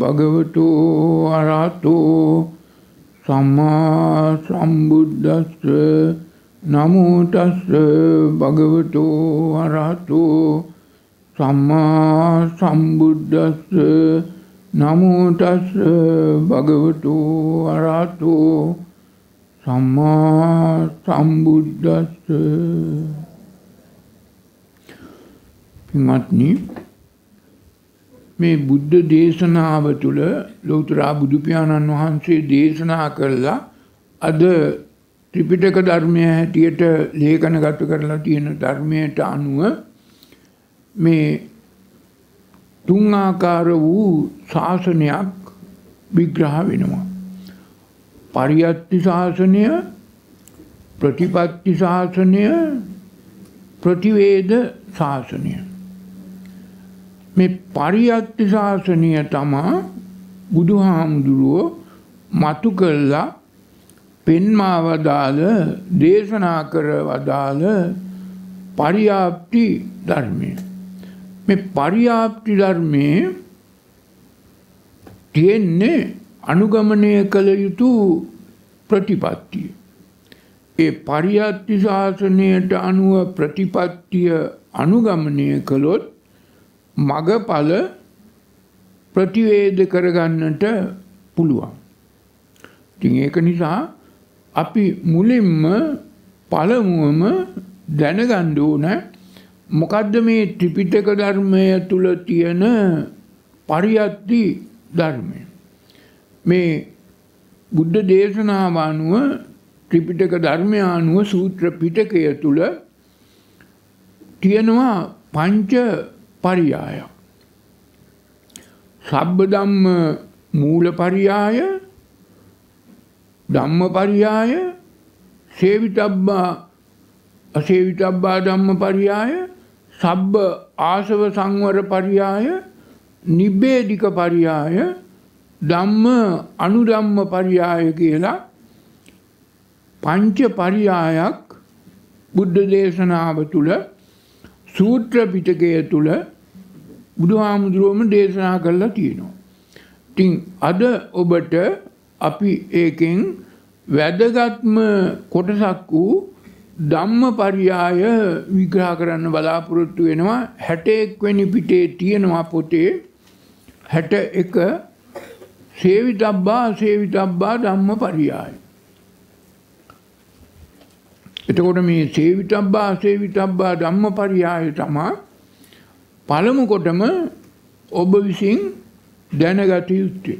භගවතු අරහතු සම්මා සම්බුද්දස්ස නමෝ තස්ස භගවතු අරහතු සම්මා සම්බුද්දස්ස නමෝ තස්ස භගවතු අරහතු සම්මා සම්බුද්දස්ස පින්වත්නි මේ බුද්ධ දේශනාව තුළ ලෞතරා බුදුපියාණන් වහන්සේ දේශනා කරලා අද ත්‍රිපිටක ධර්මය හැටියට ලේඛනගත කරලා තියෙන ධර්මයට අනුව මේ තුන් ආකාර වූ ශාසනයක් විග්‍රහ වෙනවා. පරියත්ති ශාසනය, ප්‍රතිපත්ති ශාසනය, ප්‍රතිවේද ශාසනය. මේ පරියත්ති ශාසනය තමා බුදුහාමුදුරුවෝ මතු කල්ලා පෙන්මාවදාල දේශනා කර වදාළ පරියාප්ති ධර්මය. මේ පරියාප්ති ධර්මයේ තියෙන්නේ අනුගමනය කළ යුතු ප්‍රතිපත්තිය. ඒ පරියත්ති ශාසනයට අනුව ප්‍රතිපත්තිය අනුගමනය කළොත් මගඵල ප්‍රතිවේද කරගන්නට පුළුවන්. ඉතින් ඒක නිසා අපි මුලින්ම පළමුවම දැනගන්න ඕන මොකද්ද මේ ත්‍රිපිටක ධර්මය තුල තියෙන පරියත්ති ධර්මය. මේ බුද්ධ දේශනාව අනුව ත්‍රිපිටක ධර්මය අනුව සූත්‍ර පිටකය තුල තියෙනවා පංච පරියාය. සබ්බ ධම්ම මූල පරියාය ධම්ම පරියාය සේවිතබ්බා අසේවිතබ්බා ධම්ම පරියාය සබ්බ ආසව සංවර පරියාය නිබ්බේධික පරියාය ධම්ම අනුධම්ම පරියාය කියලා පංච පරියායක් බුද්ධ දේශනාව තුළ සූත්‍ර පිටකය තුළ බුදුහාමුදුරුවම දේශනා කරලා තියෙනවා. ඉතින් අද ඔබට අපි ඒකෙන් වැදගත්ම කොටසක් වූ ධම්මපරියාය විග්‍රහ කරන්න බලාපොරොත්තු වෙනවා 61 වෙනි පිටේ තියෙනවා පොතේ 61 සේවිතබ්බා සේවිතබ්බා ධම්මපරියාය එතකොට මේ සේවිතබ්බා සේවිතබ්බා ධම්මපරියාය තමයි පළමු කොටම ඔබ විසින් දැනගත යුත්තේ.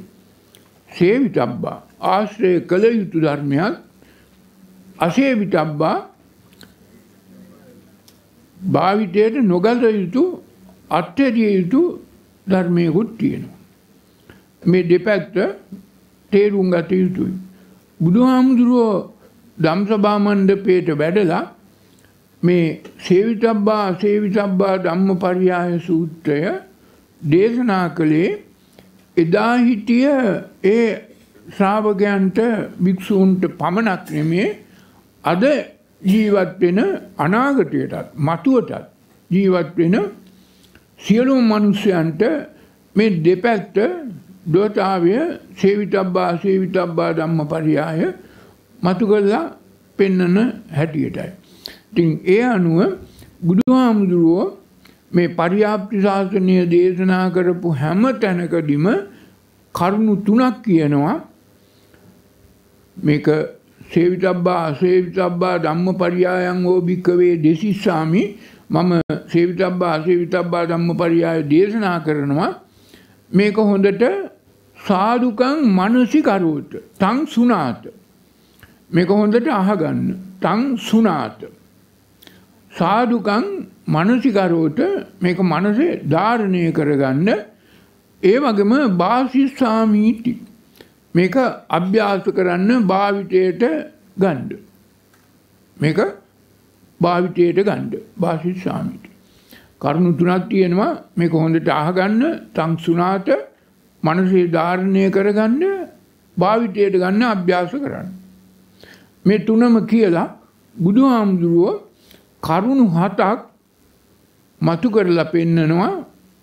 සේවිතබ්බා ආශ්‍රය කළ යුතු ධර්මයක් අසේවිතබ්බා භාවිතයට නොගත යුතු අත්‍යදිය යුතු ධර්මයකුත් තියෙනවා. මේ දෙපැත්ත තේරුම් ගත යුතුයි. බුදුහාමුදුරුවෝ දම්සභා මණ්ඩපයට වැඩලා මේ සේවිතබ්බා අසේවිතබ්බා ධම්ම පරියාය සූත්‍රය දේශනා කළේ එදා හිටිය ඒ ශ්‍රාවකයන්ට භික්‍ෂූන්ට පමණක් නෙමේ අද ජීවත් වෙන අනාගතයටත් මතුවටත් ජීවත් වෙන සියලුම් මනුෂ්‍යයන්ට මේ දෙපැත්ත දෝතාවය සේවිතබ්බා සේවිතබ්බා ධම්ම පරියාය මතු කරලා පෙන්නන හැටියටයි. ඉතින් ඒ අනුව බුදුහාමුදුරුවෝ මේ පරියාප්ති ශාසනය දේශනා කරපු හැම තැනකදීම කරුණු තුනක් කියනවා මේක සේවිතබ්බා අසේවිතබ්බා ධම්ම පරියායන් හෝ භික්කවේ දෙසිස්සාමි මම සේවිතබ්බා අසේවිතබ්බා ධම්ම පරියාය දේශනා කරනවා මේක හොඳට සාදුකං මනසිකරුවත තං සුනාත මේක හොඳට අහගන්න තං සුනාත සාදුකං මනසිකරෝට මේක මනසේ ධාරණය කරගන්න ඒ වගේම බාසිස්සාමීටි මේක අභ්‍යාස කරන්න භාවිතයට ගණ්ඩ. මේක භාවිතයට ගණ්ඩ බාසිස්සාමීට. කරුණු තුනක් තියෙනවා මේක හොඳට අහගන්න සංසුනාට මනසේ ධාරණය කරගන්න භාවිතයට ගන්න අභ්‍යාස කරන්න. මේ තුනම කියලා බුදුහාමුදුරුවෝ කරුණු හතක් මතු කරලා පෙන්නනවා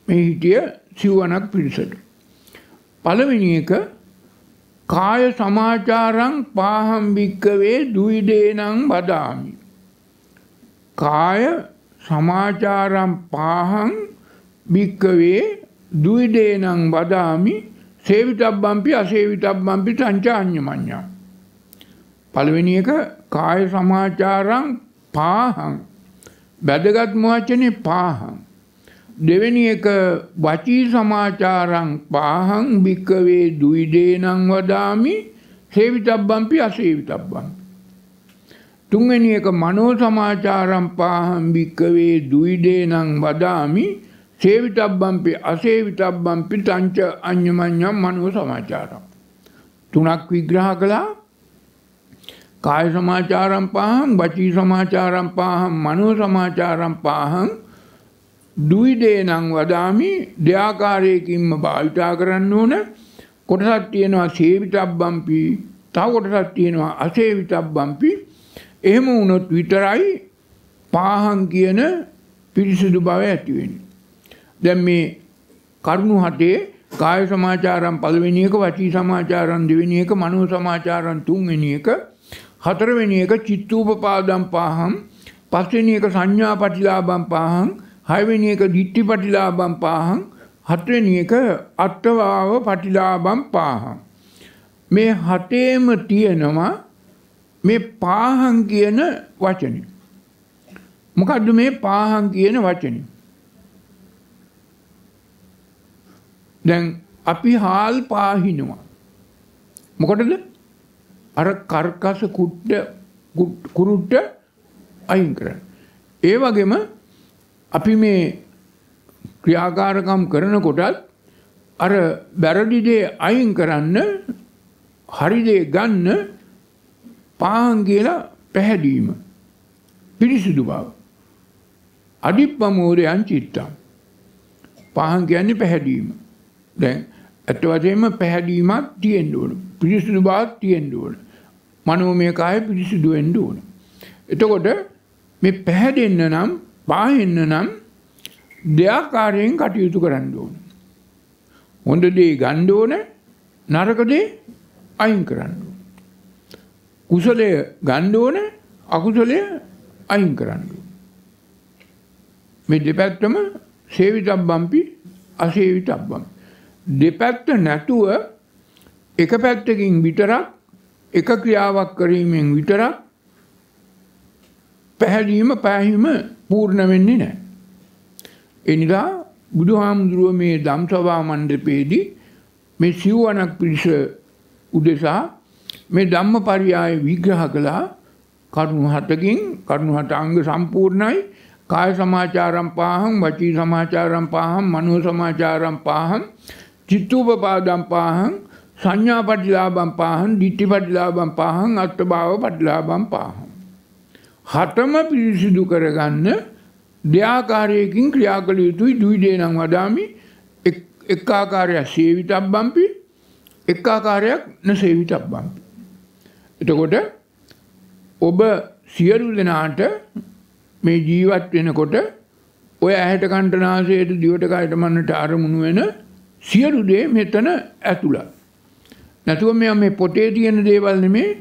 මේ හිටිය සිව්වනක් පිරිසට. පළවෙනි එක කාය සමාචාරං පාහම් භික්කවේ දුයිදේනං වදාමි. කාය සමාචාරම් පාහං භික්කවේ දුයිදේනං වදාමි සේවිතබ්බම්පි අසේවිතබ්බම්පි සංචාඤ්ඤ මඤ්ඤා. පළවෙනි එක කාය සමාචාරං පාහං වැදගත් වචනේ පාහං දෙවෙනි එක වචී සමාචාරං පාහං භික්කවේ දුයිදේනං වදාමි සේවිතබ්බම්පි අසේවිතබ්බම් තුන්වෙනි එක මනෝ සමාචාරං පාහං භික්කවේ දුයිදේනං වදාමි සේවිතබ්බම්පි අසේවිතබ්බම්පි තංච අඤ්ඤමඤ්ඤම් මනෝ සමාචාරං තුනක් විග්‍රහ කළා කාය සමාචාරම් පාහං වචී සමාචාරම් පාහං මනෝ සමාචාරම් පාහං දුයිදේනං වදාමි දෙආකාරයකින්ම භාවිතා කරන්න ඕන කොටසක් තියෙනවා සේවිතබ්බම්පි තව කොටසක් තියෙනවා අසේවිතබ්බම්පි එහෙම වුණොත් විතරයි පාහං කියන පිරිසිදු බව ඇති වෙන්නේ. දැන් මේ කරුණු හතේ කාය සමාචාරම් පළවෙනි එක වචී සමාචාරම් දෙවෙනි එක මනෝ සමාචාරම් තුන්වෙනි එක හතරවෙනි එක චිත්තූපපාදම් පාහම් පස්වෙනි එක සංඥා පටිලාබම් පාහම් හයවෙනි එක දිට්ටි පටිලාබම් පාහම් හත්වෙනි එක අට්ඨවාව පටිලාබම් පාහම් මේ හතේම තියෙනවා මේ පාහම් කියන වචනේ මොකද්ද මේ පාහම් කියන වචනේ දැන් අපි හාල් පාහිනවා මොකටද අර කර්කස කුට්ට කුරුට්ට අයින් කරන්න. ඒ වගේම අපි මේ ක්‍රියාකාරකම් කරනකොටත් අර බැරඩිදේ අයින් කරන්න හරිදේ ගන්න පාන් කියලා පැහැදීම පිරිසිදු බව. අඩිප්පමෝරයන් චිත්තම්. පහන් කියන්නේ පැහැදීම. දැන් ඇත්ත වශයෙන්ම පැහැදීමක් තියෙන්න ඕන. පිරිසිදු බවක් තියෙන්න ඕන. මනෝමය කාය පිරිසිදු වෙන්න ඕන. එතකොට මේ පැහැදෙන්න නම් පාහෙන්න නම් දෙයාකාරයෙන් කටයුතු කරන්න ඕන. හොඳ දේ ගන්න ඕන නරක දේ අයින් කරන්න ඕන. කුසලය ගන්න ඕන අකුසලය අයින් කරන්න ඕන. මේ දෙපැත්තම සේවිතබ්බම්පි අසේවිතබ්බම්. දෙපැත්ත නැතුව එක පැත්තකින් විතරක් එක ක්‍රියාවක් කිරීමෙන් විතරක් පැහැදීම පැහැහිම පූර්ණ වෙන්නේ නැහැ. ඒ නිසා බුදුහාමුදුරුව මේ ධම්සභා මණ්ඩපයේදී මේ සිව්වණක් පිරිස උදෙසා මේ ධම්මපරියාය විග්‍රහ කළා කරුණු හතකින් කරුණු හත අංග සම්පූර්ණයි කාය සමාචාරම් පාහං වචී සමාචාරම් පාහං මනෝ සමාචාරම් පාහං චිත්තූපපාදම් පාහං සංඥා පටිලාබම් පාහන් දිිට්ටි පටිලාබම් පාහන් අත්ත භාව පටිලාබම් පාහන්. හටම පිරිසිදු කරගන්න දෙආකාරයකින් ක්‍රියාකළ යුතුයි දුයිඩේ නම් වදාමි එක්කාකාරයක් සේවිත අබ්බම්පි එක්කාකාරයක් න සේවිත අබ්බම්පි. එතකොට ඔබ සියලු දෙනාට මේ ජීවත් වෙනකොට ඔය ඇහැට කණ්ටනාසයට දිවට කයට මන්නට අරමුණු වෙන සියලු දේ මෙතන ඇතුළත්. නැතුව මෙයා මේ පොතේ තියෙන දේවල් නෙමේ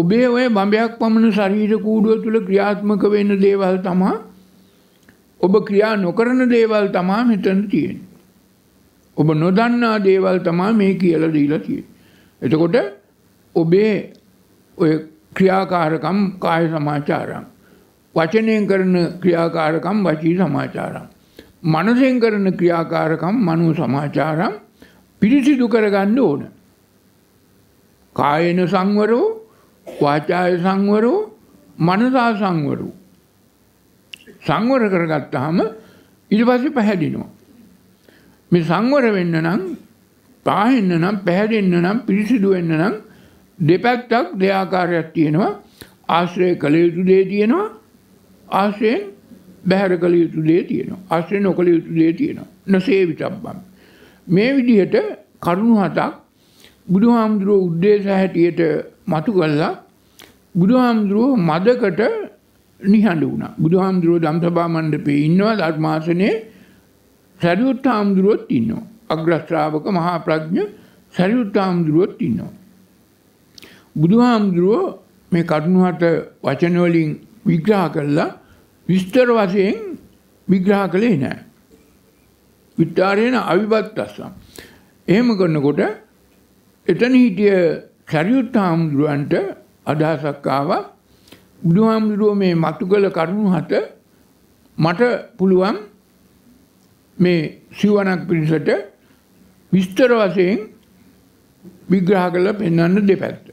ඔබේ ඔය බඹයක් පමණ ශරීර කූඩුව තුල ක්‍රියාත්මක වෙන දේවල් තමයි ඔබ ක්‍රියා නොකරන දේවල් තමයි මෙතන තියෙන්නේ. ඔබ නොදන්නා දේවල් තමයි මේ කියලා දීලා තියෙන්නේ. එතකොට ඔබේ ඔය ක්‍රියාකාරකම් කාය සමාචාරම් වචනයෙන් කරන ක්‍රියාකාරකම් වචී සමාචාරම් මනසෙන් කරන ක්‍රියාකාරකම් මනෝ සමාචාරම් පිරිසිදු කරගන්න ඕනේ. කායන සංවරෝ වාචාය සංවරෝ මනසා සංවරෝ සංවර කරගත්තාම ඊට පස්සේ පැහැදිනවා මේ සංවර වෙන්න නම් පාහෙන්න නම් පැහැදෙන්න නම් පිරිසිදු වෙන්න නම් දෙපැත්තක් දෙආකාරයක් තියෙනවා ආශ්‍රය කළ යුතු දේ තියෙනවා ආශ්‍රයෙන් බැහැර කළ යුතු දේ තියෙනවා ආශ්‍රය නොකළ යුතු දේ තියෙනවා නොසේවිතබ්බම් මේ විදිහට කරුණු හතක් බුදුහාමුදුරුව උද්දේශ හැටියට මතු කළා බුදුහාමුදුරුව මදකට නිහඬ වුණා. බුදුහාමුදුරුව ධම්සභා මණ්ඩපේ ඉන්නවා ධර්මාසනේ සරියුත් හාමුදුරුවොත් ඉන්නවා. අග්‍ර ශ්‍රාවක මහා ප්‍රඥ සරියුත් හාමුදුරුවොත් ඉන්නවා. බුදුහාමුදුරුව මේ කරුණාට වචන වලින් විග්‍රහ කළා විස්තර වශයෙන් විග්‍රහ කළේ නැහැ. විතරේන අවිවත්තස්සම්. එහෙම කරනකොට එතන හිටිය සැරියුත් හාමුදුරුවන්ට අදහසක් ආවා බුදුහාමුදුරුවෝ මේ මතු කළ කරුණු හත මට පුළුවන් මේ සිවණක් පිරිසට විස්තර වශයෙන් විග්‍රහ කරලා පෙන්වන්න දෙපැත්ත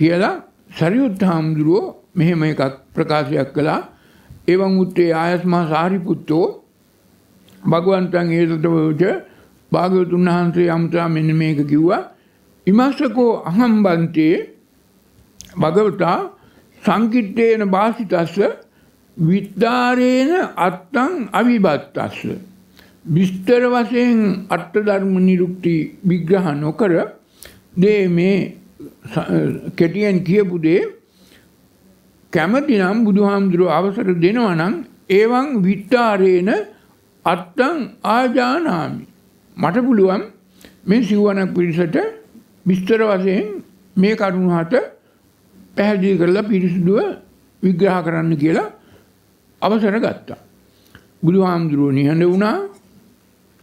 කියලා සරියුත් හාමුදුරුවෝ මෙහෙම එකක් ප්‍රකාශයක් කළා එවන් උත්තේ ආයස්මා සාරිපුත්තෝ භගවන්තන් හේතතවෝච භාග්‍යවතුන් වහන්සේ අමතා මෙන්න මේක කිව්වා ඉමසකෝ අහම්බන්තේ භගවතා සංකිට්ඨේන වාසිතස්ස විද්දාරේන අත්තං අවිබත්තස්ස විස්තර වශයෙන් අට ධර්ම නිරුක්ති විග්‍රහ නොකර දේ මේ කෙටියෙන් කියපු දේ කැමතිනම් බුදුහාමුදුරුව අවසර දෙනවා නම් ඒවන් විත්තාරේන අත්තං ආජානාමි මට පුළුවන් මේ සිව්වනක් පිරිසට විස්තර වශයෙන් මේ කරුණු හත පැහැදිලි කරලා පිරිසිදුව විග්‍රහ කරන්න කියලා අවසර ගත්තා. බුදුහාමුදුරුවෝ නිහඬ වුණා.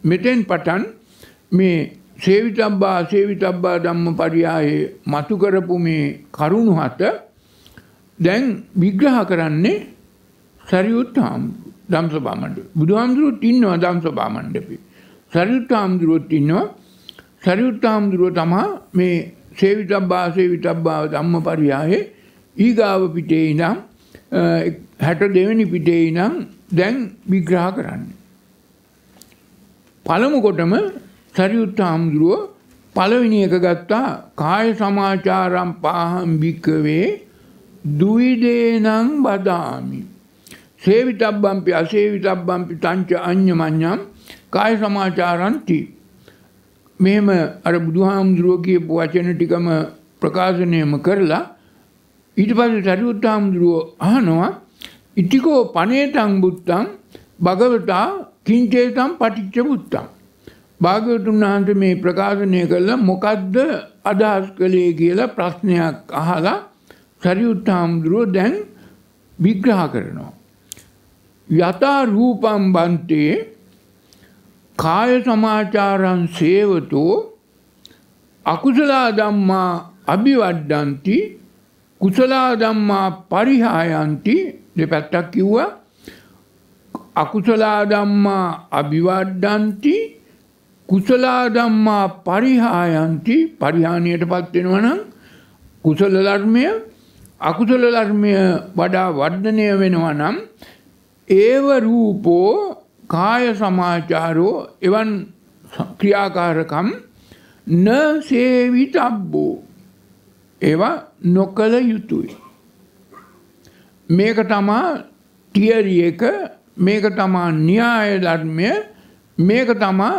මෙතෙන් පටන් මේ සේවිතබ්බා සේවිතබ්බා ධම්මපරියායේ මතු කරපු මේ කරුණු හත දැන් විග්‍රහ කරන්නේ සරියුත් හාමුදුරුවෝ ධම්සභා මණ්ඩපේ. බුදුහාමුදුරුවෝත් ඉන්නවා ධම්සභා මණ්ඩපේ. සරියුත් හාමුදුරුවෝත් ඉන්නවා සරියුත්හාමුදුරුව තමා මේ සේවිතබ්බා සේවිතබ්බාව ධම්ම පරියායේ ඊගාව පිටේ ඉනම් හැට දෙවැනි පිටේ ඉනම් දැන් විග්‍රහ කරන්න. පළමුකොටම සරියුත්හාමුදුරුව පළවෙනි එක ගත්තා කාය සමාචාරම් පාහම් භික්කවේ දුවිදේනං බදාමි. සේවිතබ්බම්පි අසේවිතබ්බම්පි තංච අඤ්ඤමඤ්ඤම් කාය සමාචාරන්ති මෙහෙම අර බුදුහාමුදුරුව කියපු වචන ටිකම ප්‍රකාශනයම කරලා ඊට පස්සේ සරියුත් හාමුදුරුව අහනවා ඉතිකෝ පනේතං බුත්තං භගවතා කිංචේතං පටිච්ච බුත්තං භාග්‍යවතුන් වහන්සේ මේ ප්‍රකාශනය කළ මොකද්ද අදහස් කළේ කියලා ප්‍රශ්නයක් අහලා සරියුත් හාමුදුරුව දැන් විග්‍රහ කරනවා යතා රූපම් බන්තේ කාය සමාචාරං සේවතෝ අකුසලා ධම්මා අභිවඩ්ඩන්ති කුසලා ධම්මා පරිහායන්ති දෙපැත්තක් කිව්වා අකුසලා ධම්මා අභිවඩ්ඩන්ති කුසලා ධම්මා පරිහායන්ති පරිහානියටපත් වෙනවනම් කුසල ධර්මය අකුසල ධර්මය වඩා වර්ධනය වෙනවා නම් ඒව රූපෝ කාය සමාචාරෝ එවන් ක්‍රියාකාරකම් න සේවිතබ්බෝ ඒවා නොකළ යුතුයි. මේක තමා තියරි එක මේක තමා න්‍යාය ධර්මය මේක තමා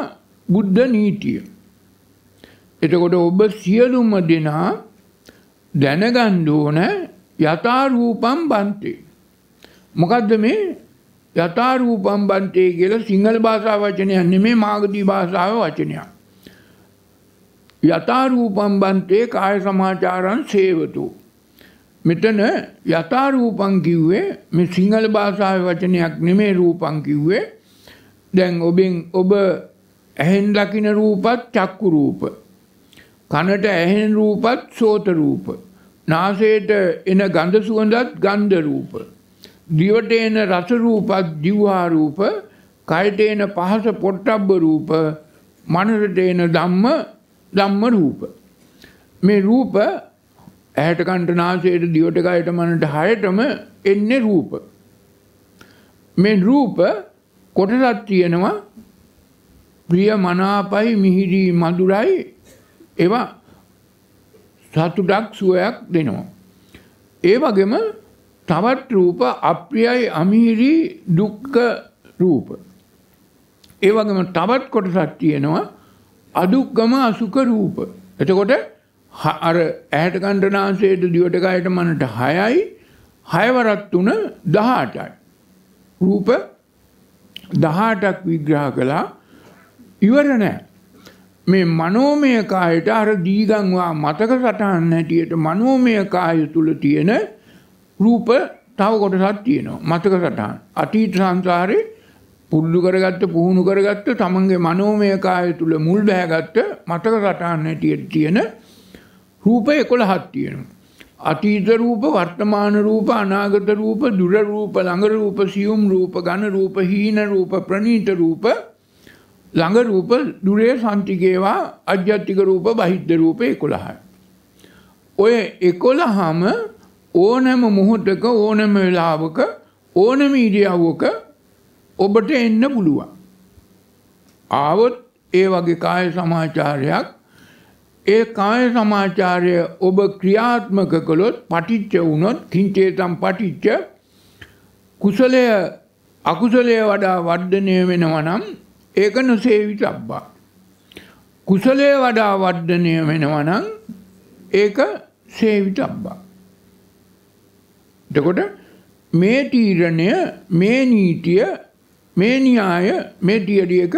බුද්ධ නීතිය. එතකොට ඔබ සියලුම දෙනා දැනගන්න ඕන යථා රූපම් බන්තේ. මොකද්ද මේ යථාරූපම් බන්තේ කියලා සිංහල භාෂා වචනයක් නෙමේ මාගදී භාෂාව වචනයක්. යථාරූපම් බන්තේ කාය සමාචාරං සේවතු. මෙතන යථාරූපං කිව්වේ මේ සිංහල භාෂාවේ වචනයක් නෙමේ රූපං කිව්වේ. දැන් ඔබෙන් ඔබ ඇහෙන් දකින රූපත් චක්කු රූප. කනට ඇහෙන රූපත් සෝත රූප. නාසයට එන ගඳ සුවඳත් ගන්ධ රූප. දිවට එන රස රූපත් ජීවා රූප, කයට එන පහස පොට්ටබ්බ රූප, මනසට එන ධම්ම ධම්ම රූප. මේ රූප ඇහැට කන්ට නාසයට දිවට කයට මනට හයටම එන්නේ රූප. මේ රූප කොටසක් තියෙනවා ප්‍රිය මනාපයි මිහිරි මధుරයි ඒවා සතුටක් සුවයක් දෙනවා. ඒ වගේම තවත් රූප අප්‍රියයි අමීරි දුක්ඛ රූප. ඒ වගේම තවත් කොටසක් තියෙනවා අදුක්කම අසුඛ රූප. එතකොට අර ඇහැට ගන්ධනාසයට දිවට ගායට මනට 6යි 6 වරක් 3 18යි. රූප 18ක් විග්‍රහ කළා ඉවර නැහැ. මේ මනෝමය කායට අර දීගංවා මතක සටහන් හැටියට මනෝමය කාය තුල තියෙන රූප තව කොටසක් තියෙනවා. මතක සටහන්. අතීත සංසාරේ පුල්ලු කරගත්ත පුහුණු කරගත්ත තමන්ගේ මනෝමය කාය තුල මුල් බැහැගත්ත මතක සටහන් හැටියට තියෙන රූප 11ක් තියෙනවා. අතීත රූප, වර්තමාන රූප, අනාගත රූප, දුර රූප, ළඟ රූප, සියුම් රූප, ඝන රූප, හීන රූප, ප්‍රනීත රූප ළඟ රූප දුරේ සන්තිකේවා අජ්ජත්තික රූප බහිද්ද රූප 11යි. ඔය 11ම ඕනම මොහොතක ඕනම වෙලාවක ඕනම ඉරියව්වක ඔබට එන්න පුළුවන්. ආවොත් ඒ වගේ කාය සමාචාරයක් ඒ කාය සමාචාරය ඔබ ක්‍රියාත්මක කළොත් පටිච්ච වුණොත් කිංචේතම් පටිච්ච කුසලය අකුසලය වඩා වර්ධනය වෙනවා නම් ඒක නොසේවිතබ්බා. කුසලය වඩා වර්ධනය වෙනවා නම් ඒක සේවිතබ්බා. එතකොට මේ තීරණය මේ නීතිය මේ න්‍යාය මේ තියරියක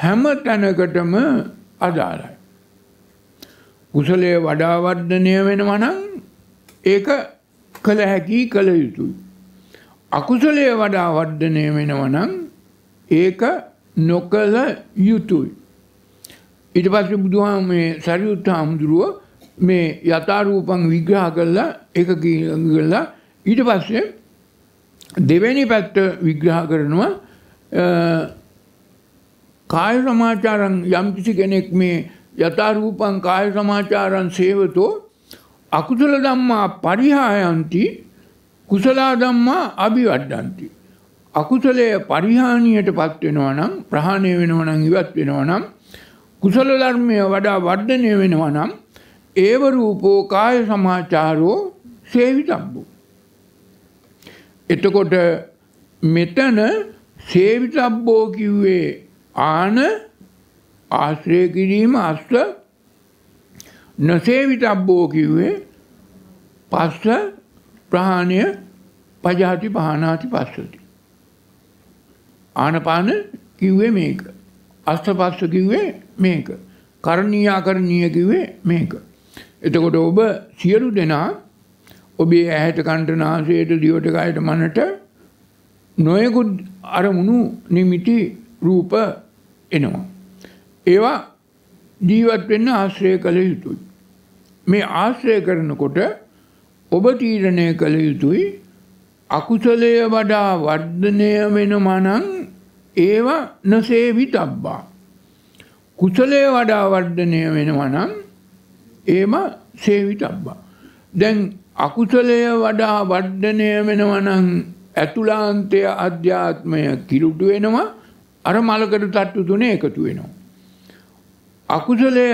හැම තැනකටම අදාළයි. කුසලයේ වඩා වර්ධනය වෙනවා නම් ඒක කළ හැකි කළ යුතුයි. අකුසලයේ වඩා වර්ධනය වෙනවා නම් ඒක නොකළ යුතුයි. ඊට පස්සේ බුදුහාම මේ සරියුත් හාමුදුරුව මේ යථාරූපං විග්‍රහ කරලා ඒක කියලා ඊට පස්සේ දෙවැනි පැත්ත විග්‍රහ කරනවා කාය සමාචාරං යම්කිසි කෙනෙක් මේ යථාරූපං කාය සමාචාරං සේවතෝ අකුසල ධම්මා පරිහායන්ති කුසලා ධම්මා අභිවඩ්ඩන්ති අකුසලය පරිහානියට පත් වෙනවා නම් ප්‍රහාණය වෙනවා නම් ඉවත් වෙනවා නම් කුසල ධර්මය වඩා වර්ධනය වෙනවා නම් ඒව රූපෝ කාය සමාචාරෝ සේවිතබ්බෝ එතකොට මෙතන සේවිතබ්බෝ කිව්වේ ආන ආශ්‍රය කිරීම අස්ස නසේවිතබ්බෝ කිව්වේ පස්ස ප්‍රහාණය පජාති පහනාති පස්සති. ආනපාන කිව්වේ මේක. අස්ස පස්ස කිව්වේ මේක. කරණීයා කරණීය කිව්වේ මේක. එතකොට ඔබ සියලු දෙනා ඔබේ ඇහැට කණ්ට නාසයට දිවට කයට මනට නොයකුත් අරමුණු නිමිටි රූප එනවා. ඒවා ජීවත් වෙන්න ආශ්‍රය කළ යුතුයි. මේ ආශ්‍රය කරනකොට ඔබ තීරණය කළ යුතුයි අකුසලය වඩා වර්ධනය වෙන මනං ඒවා නොසේවි තබ්බා. කුසලය වඩා වර්ධනය වෙනවා නම් ඒම සේවිතබ්බා. දැන් අකුසලය වඩා වර්ධනය වෙනවනං ඇතුලාන්තය අධ්‍යාත්මය කිලුටු වෙනවා අර මලකට තට්ටු තුන එකතු වෙනවා. අකුසලය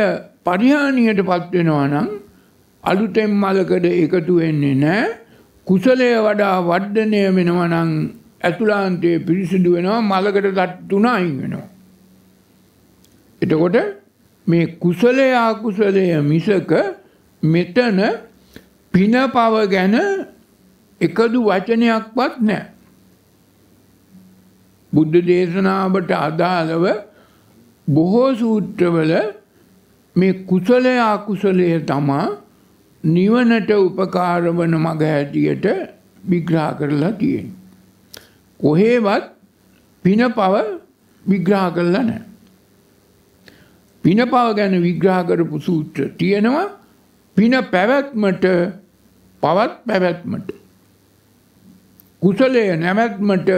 පරිහානියට පත්වෙනවා නම් අලුතෙන් මලකඩ එකතු වෙන්නේ නෑ කුසලය වඩා වර්ධනය වෙනවනං ඇතුලාන්තය පිරිසිදු වෙනවා මලකට තට්ටුන අයින් වෙනවා. එතකොට මේ කුසලය අකුසලය මිසක මෙතන පින පව ගැන එකදු වචනයක්වත් නැහැ. බුද්ධ දේශනාවට අදාළව බොහෝ සූත්‍රවල මේ කුසලය අකුසලය තමා නිවනට උපකාර වන මඟ හැටියට විග්‍රහ කරලා තියෙනවා. කොහේවත් පින පව විග්‍රහ කරලා නැහැ. පින පව ගැන විග්‍රහ කරපු සූත්‍ර තියෙනවා පින පැවැත්මට පවත් පැවැත්මට. කුසලය නැවැත්මට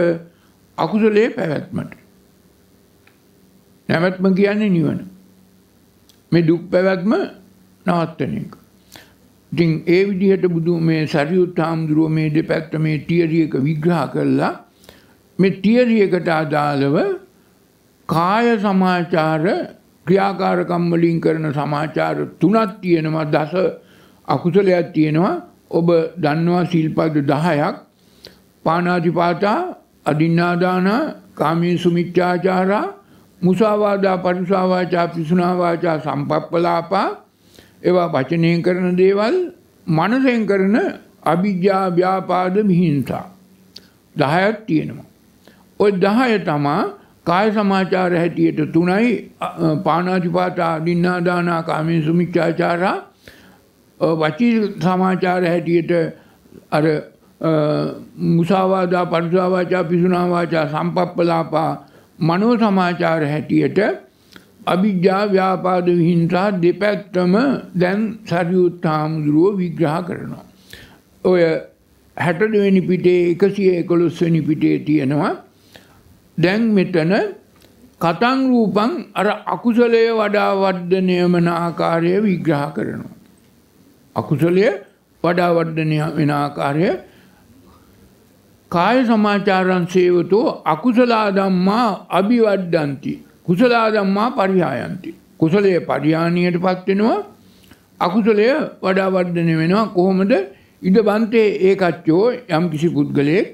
අකුසලේ පැවැත්මට. නැවැත්ම කියන්නේ නිවන. මේ දුක් පැවැත්ම නවත්තන එක. ඉතින් ඒ විදිහට බුදු මේ සරියුත් හාමුදුරුව මේ දෙපැත්ත මේ තියරි එක විග්‍රහ කළා මේ තියරි එකට අදාළව කාය සමාචාර ක්‍රියාකාරකම් වලින් කරන සමාචාර තුනක් තියෙනවා දස අකුසලයක් තියෙනවා ඔබ දන්නවා සිල්පද දහයක් පානාතිපාතා අදින්නාදාන කාමී සුමිච්චාචාරා මුසාවාදා පරිසාවාචා පිසුනාවාචා සම්පප්පලාපා ඒවා වචනයෙන් කරන දේවල් මනසෙන් කරන අභිජ්ජා ව්‍යාපාද මිහිංසා දහයක් තියෙනවා. ඔය දහය තමා කාය සමාචාර හැටියට තුනයි පානාතිපාතා අදින්නාදානා කාමී සුමිච්චාචාරා වචී සමාචාර හැටියට අර මුසාවාදා පරුසාවාචා පිසුනාවාචා සම්පප්පලාපා මනෝ සමාචාර හැටියට අභිජ්ජා ව්‍යාපාද විහිංසා දෙපැත්තම දැන් සරියුත් හාමුදුරුවෝ විග්‍රහ කරනවා. ඔය හැටදවෙනි පිටේ එකසිය එකොළොස්වනි පිටේ තියෙනවා දැන් මෙතන කතං රූපං අර අකුසලය වඩා වර්ධනයමන ආකාරය විග්‍රහ කරනවා. අකුසලය වඩා වර්ධනය වෙන ආකාරය කාය සමාචාරං සේවතෝ අකුසලා ධම්මා අභිවර්ධಂತಿ කුසලා ධම්මා පරිහායಂತಿ කුසලයේ පරිහානියටපත් වෙනවා අකුසලය වඩා වර්ධනය වෙනවා කොහොමද ඉද බන්තේ ඒකච්චෝ යම් කිසි පුද්ගලයෙක්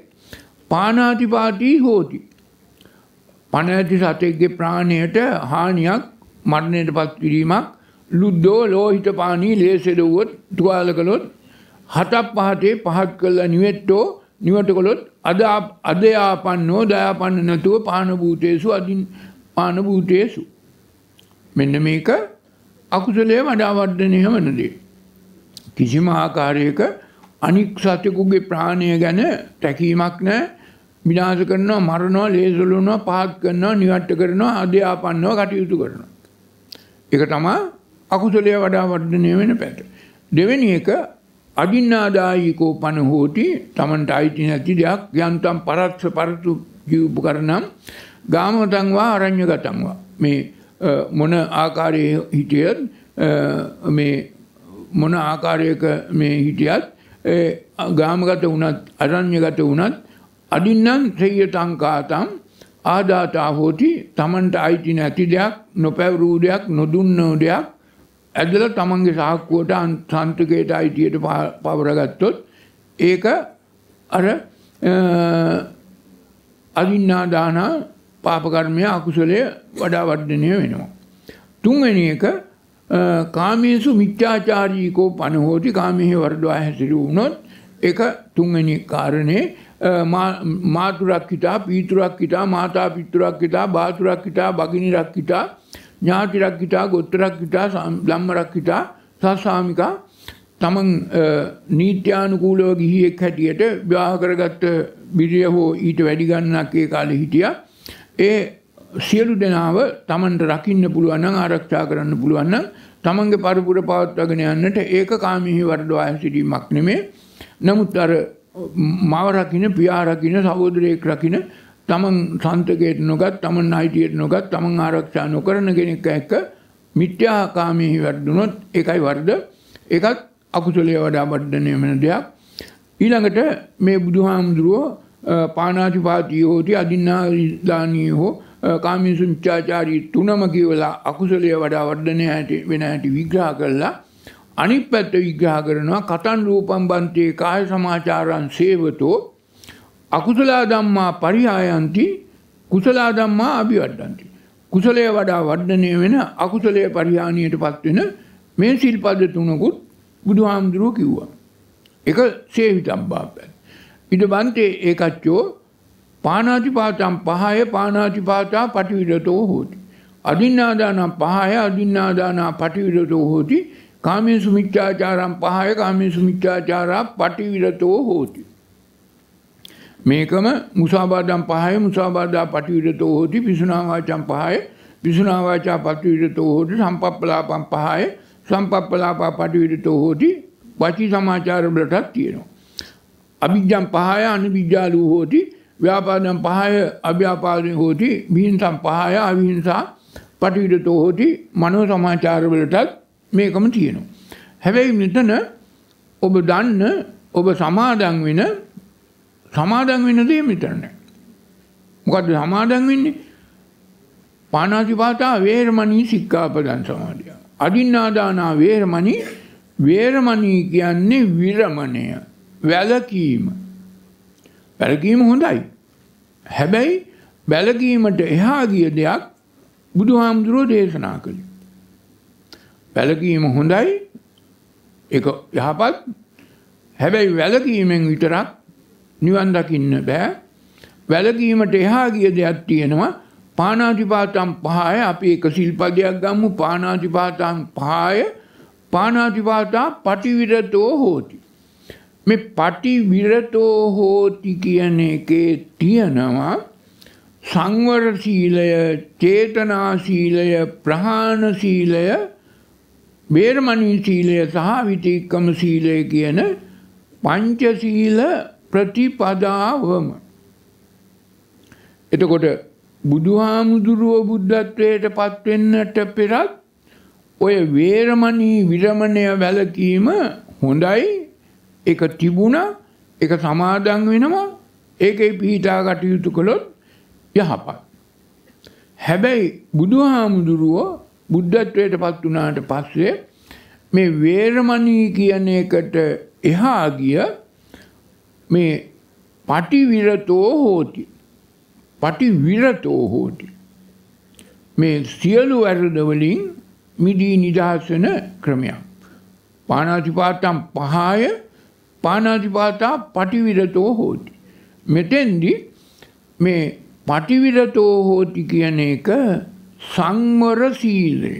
පානාති පාටි හෝති පණ ඇති සතෙක්ගේ ප්‍රාණයට හානියක් මරණයටපත් කිරීමක් ලුද්දෝ ලෝහිත පානී ලේසෙදවුවොත් තුවාල කළොත් හතක් පහතේ පහක් කල්ලා නිවෙට්ටෝ නිවට කොළොත් අද අදයාපන්නෝ දයාපන්න නැතුව පානභූතයසු අදින් පානභූතයසු. මෙන්න මේක අකුසලේ වඩාවර්ධනය වනදේ. කිසිම ආකාරයක අනික් සතකුගේ ප්‍රාණය ගැන තැකීමක් නෑ විනාස කරනවා මරණවා ලේසලුනවා පහත් කරනවා නිවට්ට කරනවා අධ්‍යාපන්නව කටයුතු කරනවා. එක තමා අකුසලයේ වඩා වර්ධනය වෙන පැත්ත. දෙවෙනි එක අදින්නාදායිකෝ පන හෝති තමන්ට අයිති නැති දෙයක් යන්තම් පරත්ස පරතු ජීවපු කරනම් ගාමතන් වා අරඤ්‍යගතන් වා මේ මොන ආකාරයේ හිටියත් මේ මොන ආකාරයක මේ හිටියත් ගාමගත වුණත් අරඤ්‍යගත වුණත් අදින්නම් සෙය්‍යතං කාතං ආදාතා හෝති තමන්ට අයිති නැති දෙයක් නොපැවරූ දෙයක් නොදුන්නෝ දෙයක් ඇදල තමන්ගේ සාක්කුවට සන්තකයට අයිතියට පවරගත්තොත් ඒක අර අදින්නාදාන පාපකර්මය අකුසලය වඩා වර්ධනය වෙනවා. තුන්වැනි එක කාමේසු මිච්ඡාචාරීකෝ පනහෝති කාමෙහි වර්ධවා හැසිරු වුණොත් එක තුන්වැනි කාරණේ මාතුරක්කිතා පීතුරක්කිතා මාතා පිතුරක්කිතා බාතුරක්කිතා භගිනි රක්කිතා ඥාති රක්කිතා ගොත්‍ර රක්කිතා ධම්ම රක්කිතා සාසාමිකා තමන් නීත්‍යානුකූලව ගිහියෙක් හැටියට විවාහ කරගත්ත බිරිය හෝ ඊට වැඩි ගණනක් ඒ කාලේ හිටියා. ඒ සියලු දෙනාව තමන්ට රකින්න පුළුවන් නම් ආරක්ෂා කරන්න පුළුවන් නම් තමන්ගේ පරිපුර පවත්වාගෙන යන්නට ඒක කාමීහි වරදවා සිටීමක් නෙමේ. නමුත් අර මව රකින්න පියා රකින්න සහෝදරයෙක් රකින්න තමන් සන්තකයට නොගත් තමන් අයිතියට නොගත් තමන් ආරක්ෂා නොකරන කෙනෙක් එක්ක මිත්‍යාකාමීහි වර්ධනොත් එකයි වර්ධ එකත් අකුසලයේ වඩා වර්ධනය වෙන දෙයක් ඊළඟට මේ බුදුහාමුදුරුවෝ පාණාතිපාතී හෝති අදින්නාදානී හෝ කාමීසු මිත්‍යාචාරී තුනම කියවලා අකුසලයේ වඩා වර්ධනය ඇති වෙන ඇති විග්‍රහ කළා අනිත් පැත්ත විග්‍රහ කරනවා කතන් රූපම් බන්තේ කාය සමාචාරං සේවතෝ අකුසලා ධම්මා පරිහායන්ති කුසලා ධම්මා අභිවඩ්ඩන්ති. කුසලයේ වඩා වර්ධනය වෙන අකුසලයේ පරිහානියටපත් වෙන මේ සිල්පද තුනකුත් බුදුහාමුදුරුව කිව්වා. එක සේවිතම්බාපය. ඉද බන්තේ ඒකච්චෝ පානාතිපාතම් පහය පානාතිපාතා පටිවිඩතෝ හෝති. අදින්නාදානම් පහය අදින්නාදානා පටිවිඩතෝ හෝති. කාමේ සුමිච්චාචාරම් පහය කාමේ සුමිච්චාචාරා පටිවිඩතෝ හෝති. මේකම මුසාබාධම් පහය මුසාබාධා පටිවිඩතෝ හෝති පිසුනාවාචම් පහය පිසුනාවාචා පටිවිඩතෝ හෝති සම්පප්පලාපම් පහය සම්පප්පලාපා පටිවිඩතෝ හෝති වචී සමාචාර වලටත් තියෙනවා. අභිජ්ජම් පහය අනිබිජ්ජාලූ හෝති ව්‍යාපාදම් පහය අභ්‍යාපාදේ හෝති විහිංසම් පහය අවිහිංසා පටිවිඩතෝ හෝති මනෝ සමාචාර වලටත් මේකම තියෙනවා. හැබැයි මෙතන ඔබ දන්න ඔබ සමාදන් වෙන සමාදන් වෙන දේ මෙතන නැහැ. මොකද්ද සමාදන් වෙන්නේ? පාණාතිපාතා වේරමණී සික්ඛාපදං සමාදිය. අදින්නාදානා වේරමණී වේරමණී කියන්නේ විරමණය, වැළකීම. වැළකීම හොඳයි. හැබැයි වැළකීමට එහා ගිය දෙයක් බුදුහාමුදුරෝ දේශනා කළේ. වැළකීම හොඳයි. ඒක යහපත්. හැබැයි වැළකීමෙන් විතරක් නිවන් දකින්න බෑ. වැළකීමට එහා ගිය දෙයක් තියෙනවා. පාණාතිපාතම් පහය අපි එක සිල්පදයක් ගම්මු පාණාතිපාතම් පහය පාණාතිපාතා පටිවිරතෝ හෝති. මේ පටිවිරතෝ හෝති කියන එකේ තියෙනවා සංවර සීලය, චේතනා සීලය, ප්‍රහාණ සීලය, වේරමණී සීලය සහ විතික්කම සීලය කියන පංච සීල ප්‍රතිපදාවම. එතකොට බුදුහාමුදුරුව බුද්ධත්වයට පත්වෙන්නට පෙරත් ඔය වේරමණී විරමණය වැලකීම හොඳයි එක තිබුණ එක සමාදන් වෙනවා ඒකයි පිහිටා කටයුතු කළොත් යහපත්. හැබැයි බුදුහාමුදුරුවෝ බුද්ධත්වයට පත් වනාට පස්සේ මේ වේරමණී කියන එකට එහා ගිය මේ පටිවිරතෝ හෝති. පටිවිරතෝ හෝති. මේ සියලු වැරදවලින් මිදී නිදහසන ක්‍රමයක්. පානාතිපාතම් පහය පානාතිපාතා පටිවිරතෝ හෝති. මෙතෙන්දි මේ පටිවිරතෝ හෝති කියන එක සංවර සීලය.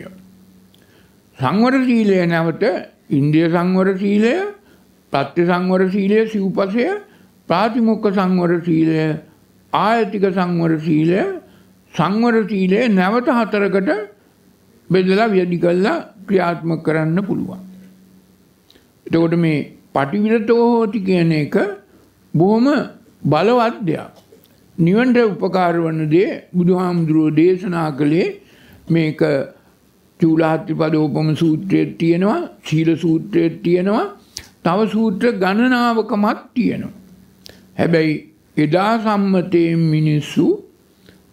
සංවර සීලය නැවත ඉන්දිය සංවර සීලය ප්‍රත්‍ය සංවර සීලය සිව්පසය ප්‍රාතිමොක්ක සංවර සීලය ආයතික සංවර සීලය සංවර සීලය නැවත හතරකට බෙදලා වැඩි කල්ලා ක්‍රියාත්මක කරන්න පුළුවන්. එතකොට මේ පටිවිරතෝ හෝති කියන එක බොහොම බලවත් දෙයක්. නිවන්ට උපකාර වන දේ බුදුහාමුදුරුව දේශනා කළේ මේක චූලාහත්‍රිපදෝපම සූත්‍රයේ තියෙනවා සීල සූත්‍රයේ තියෙනවා තව සූත්‍ර ගණනාවකමත් තියෙනවා. හැබැයි එදා සම්මතයෙන් මිනිස්සු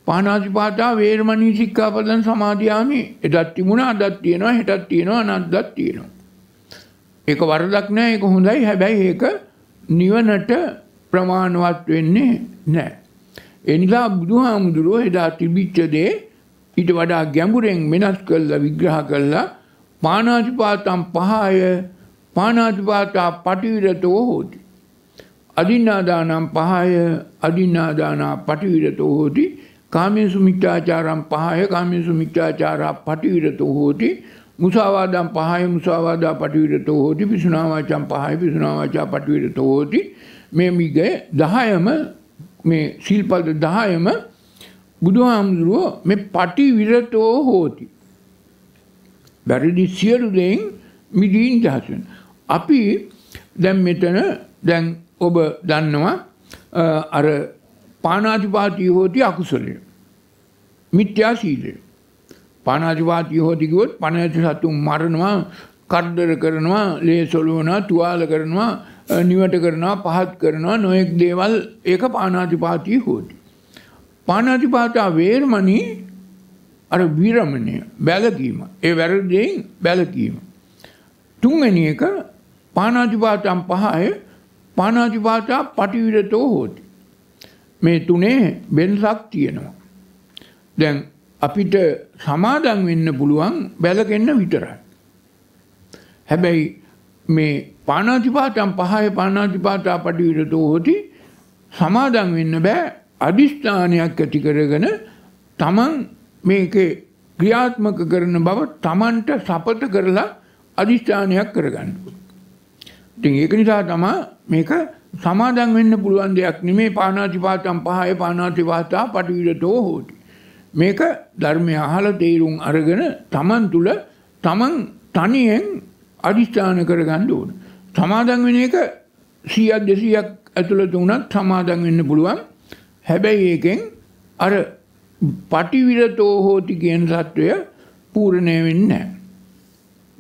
පානාතිපාතා වේරමණී සික්ඛාපදං සමාදියාමි එදත් තිබුණා අදත් තියෙනවා හෙටත් තියෙනවා අනද්දත් තියෙනවා. ඒක වරදක් නෑ ඒක හොඳයි හැබැයි ඒක නිවනට ප්‍රමාණවත් වෙන්නේ නෑ. ඒ නිසා බුදුහාමුදුරුවෝ එදා තිබිච්ච දේ ඊට වඩා ගැඹුරෙන් වෙනස් කරලා විග්‍රහ කරලා පානාතිපාතම් පහය පානාතිපාතා පටිවිරතෝ හෝති. අධින්නාදානම් පහය අධින්නාදානා පටිවිරතෝ හෝති කාමේසු මිච්ඡාචාරම් පහය කාමේසු මිච්ඡාචාරා පටිවිරතෝ හෝති මුසාවාදම් පහය මුසාවාදා පටිවිරතෝ හෝති පිසුනාවාචම් පහය පිසුනාවාචා පටිවිරතෝ හෝති මේ මිගේ 10ම මේ සීල්පද 10ම බුදුහාමුදුරුව මේ පටිවිරතෝ හෝති බැරිදි සියලු දෙයින් මිදීන් දහසන අපි දැන් මෙතන දැන් ඔබ දන්නවා අර පානාතිපාතී හෝති අකුසලය. මිත්‍යා සීලය. පානාතිපාතී හෝති කිව්වොත් පණ ඇති සතුන් මරනවා, කරදර කරනවා, ලේ සොලවනවා, තුවාල කරනවා, නිවට කරනවා, පහත් කරනවා, නොඑක් දේවල් ඒක පානාතිපාතී හෝති. පානාතිපාතා වේරමණී අර වීරමණය බැලකීම. ඒ වැරදියෙන් බැලකීම. තුන්වැනි එක පානාතිපාතම් පහය පානාතිපාතා පටිවිරතෝ හෝති. මේ තුනේ වෙනසක් තියෙනවා. දැන් අපිට සමාදන් වෙන්න පුළුවන් බැලකෙන්න විතරයි. හැබැයි මේ පානාතිපාතම් පහය පානාතිපාතා පටිවිරතෝ හෝති සමාදන් වෙන්න බෑ අදිෂ්ඨානයක් ඇති කරගෙන තමන් මේකේ ක්‍රියාත්මක කරන බව තමන්ට සපත කරලා අදිෂ්ඨානයක් කරගන්න. ඉතින් ඒක නිසා තමයි මේක සමාදන් වෙන්න පුළුවන් දෙයක් නෙමේ පාණාතිපාතම් පහය පාණාතිපාතා පටිවිදතෝ හෝති. මේක ධර්මය අහලා තේරුම් අරගෙන Taman තුල Taman තනියෙන් අදිස්ථාන කරගන්න ඕන. සමාදන් වෙන එක 100ක් 200ක් ඇතුළත වුණත් සමාදන් වෙන්න පුළුවන්. හැබැයි ඒකෙන් අර පටිවිරතෝ හෝති කියන தত্ত্বය පූර්ණේ වෙන්නේ නැහැ.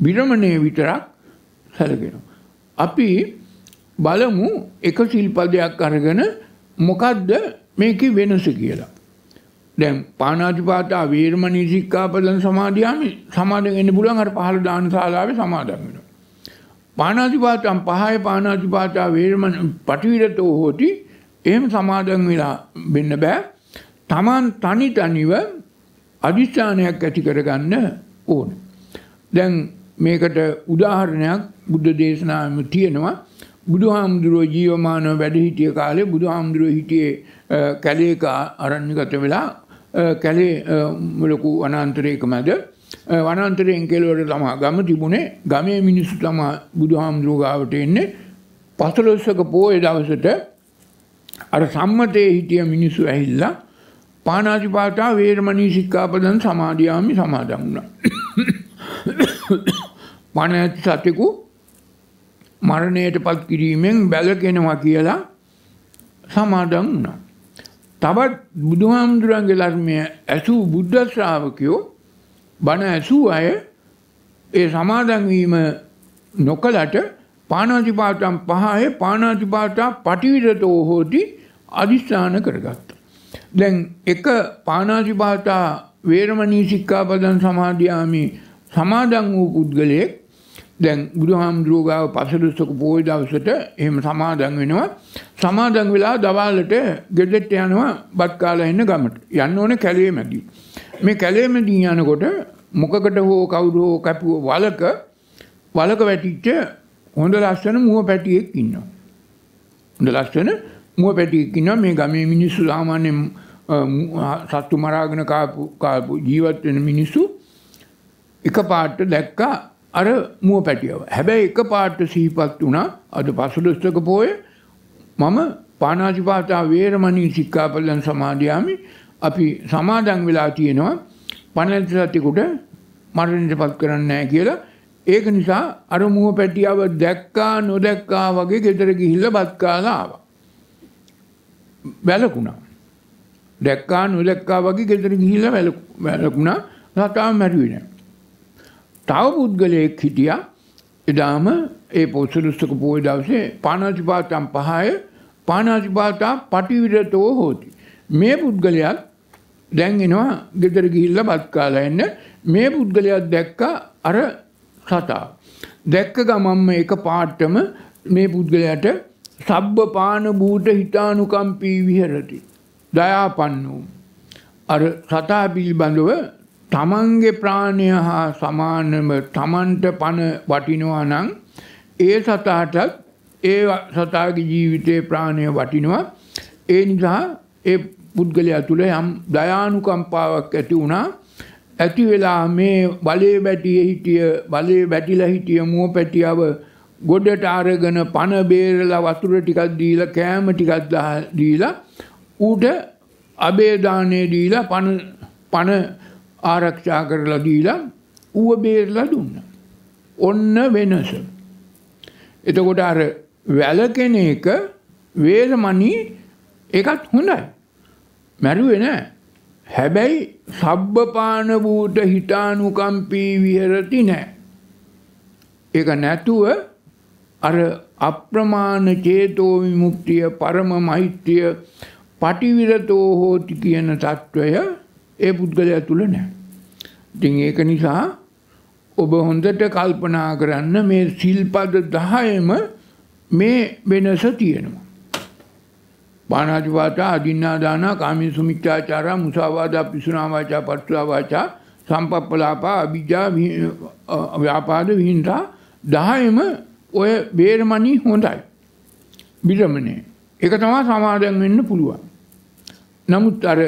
විරමණය විතරක් සැලකෙනවා. අපි බලමු එක සිල්පදයක් අරගෙන මොකද්ද මේකේ වෙනස කියලා. දැන් පාණාතිපාතා වේරමණී සික්ඛාපදං සමාදියාමි සමාදන් වෙන්න පුළුවන් අර පහළ දාන ශාලාවේ සමාදන් වෙනවා. පාණාතිපාතම් පහය පාණාතිපාතා වේරමණ පටිවිරතෝ හෝති එහෙම සමාදන් වෙලා වෙන්න බෑ. Taman තනි තනිව අදිස්ථානයක් ඇති කරගන්න ඕනේ. දැන් මේකට උදාහරණයක් බුද්ධ දේශනාවම තියෙනවා බුදුහාමුදුරුවෝ ජීවමානව වැඩ හිටිය කාලේ බුදුහාමුදුරුවෝ හිටියේ කැලේක අරණ්‍යගත වෙලා කැලේ ලොකු වනාන්තරයක මැද වනාන්තරයෙන් කෙළවර ළමා ගම තිබුණේ ගමේ මිනිස්සු ළමා බුදුහාමුදුරුවෝ ගාවට එන්නේ පසළොස්වක පෝය දවසට අර සම්මතයේ හිටිය මිනිස්සු ඇහිල්ලා පානාතිපාතා වේරමණී සික්ඛාපදං සමාදියාමි සමාදන් වුණා. පණ සතෙකු මරණයට පත් කිරීමෙන් බැලකෙනවා කියලා සමාදන් වුණා. තවත් බුදුහාමුදුරන්ගේ ධර්මය ඇසූ බුද්ධ ශ්‍රාවකයෝ බණ ඇසූ අය ඒ සමාදන් වීම නොකලට පාණාතිපාතම් පහේ පාණාතිපාතා පටිවිදතෝ හෝති අදිස්ථාන කරගත්තා. දැන් එක පාණාතිපාතා වේරමණී සික්ඛාපදං සමාදියාමි සමාදන් වූ පුද්ගලයෙක් දැන් බුදුහාමුදුරුවෝ ගාව පසළොස්වක පොය දවසට එහෙම සමාදන් වෙනවා. සමාදන් වෙලා දවල්ට ගෙදෙට්ට යනවා බත් කාලා එන්න ගමට. යන්න ඕනේ කැලේ මැදි. මේ කැලේ මැදි යනකොට මොකකට හෝ කවුරු හෝ කැපුව වලක වලක වැටිච්ච හොඳ ලස්සන මුව පැටියෙක් ඉන්නවා. හොඳ ලස්සන මුව පැටියෙක් ඉන්නවා මේ ගමේ මිනිස්සු සාමාන්‍යයෙන් සත්තු මරාගෙන කාපු ජීවත් වෙන මිනිස්සු එකපාරට දැක්කා අර මුව පැටියව. හැබැයි එක පාට සීපත් වුණා අද පසුලොස්තක පෝය මම පානාතිපාතා වේරමණී සික්ඛාපදං සමාදියාමි අපි සමාදන් වෙලා තියෙනවා පණැති සතෙකුට මරණයටපත් කරන්නේ නැහැ කියලා. ඒක නිසා අර මුව පැටියව දැක්කා නොදැක්කා වගේ ගෙදර ගිහිල්ලා බත් කාලා ආවා. වැළකුණා. දැක්කා නොදැක්කා වගේ ගෙදර ගිහිල්ලා වැළකුණා. සතා මැරුවේ නැහැ. තව පුද්ගලයෙක් හිටියා එදාම ඒ පොස්සරුස්තක පෝය දවසේ පානාතිපාතම් පහය පානාතිපාතා පටිවිරතෝ හෝති. මේ පුද්ගලයක් දැන් එනවා ගෙදර ගිහිල්ල බත්කාලා එන්න මේ පුද්ගලයක් දැක්ක අර සතා. දැක්ක ගමම්ම එක පාට්ටම මේ පුද්ගලයට සබ්බ පාන භූට හිතානුකම්පී විහරති. දයාපන්නූම්. අර සතා පිල්බඳව තමන්ගේ ප්‍රාණය හා සමානම තමන්ට පණ වටිනවා නම් ඒ සතාටත් ඒ සතාගේ ජීවිතයේ ප්‍රාණය වටිනවා ඒ නිසා ඒ පුද්ගලයා තුළ යම් දයානුකම්පාවක් ඇති වුණා ඇති වෙලා මේ බලේ බැටිය හිටිය බලේ බැටිලා හිටිය මුව පැටියව ගොඩට අරගෙන පණ බේරලා වතුර ටිකක් දීලා කෑම ටිකක් දීලා ඌට අබේදානේ දීලා පණ පණ ආරක්ෂා කරලා දීලා ඌව බේරලා දුන්නා. ඔන්න වෙනස. එතකොට අර වැල කෙනෙක් වේරමණී ඒකත් හොඳයි. මැරුවේ නෑ. හැබැයි සබ්බපාන භූත හිතානුකම්පී විහෙරති නෑ. ඒක නැතුව අර අප්‍රමාණ චේතෝ විමුක්තිය පරම මෛත්‍රිය පටිවිරතෝ හෝති කියන தত্ত্বය ඒ පුද්ගලයා තුළ නෑ. ඉතින් ඒක නිසා ඔබ හොඳට කල්පනා කරන්න මේ සිල්පද දහයම මේ වෙනස තියෙනවා. පානාජවාතා අදින්නාදානා කාමී සුමිච්චාචාරා මුසාවාදා පිසුනාවාචා පට්ටවාචා සම්පප්පලාපා අභිජ්ජා ව්‍යාපාද විහිංසා දහයම ඔය බේරමණී හොඳයි. බිරමනේ. ඒක තමයි සමාදන් වෙන්න පුළුවන්. නමුත් අර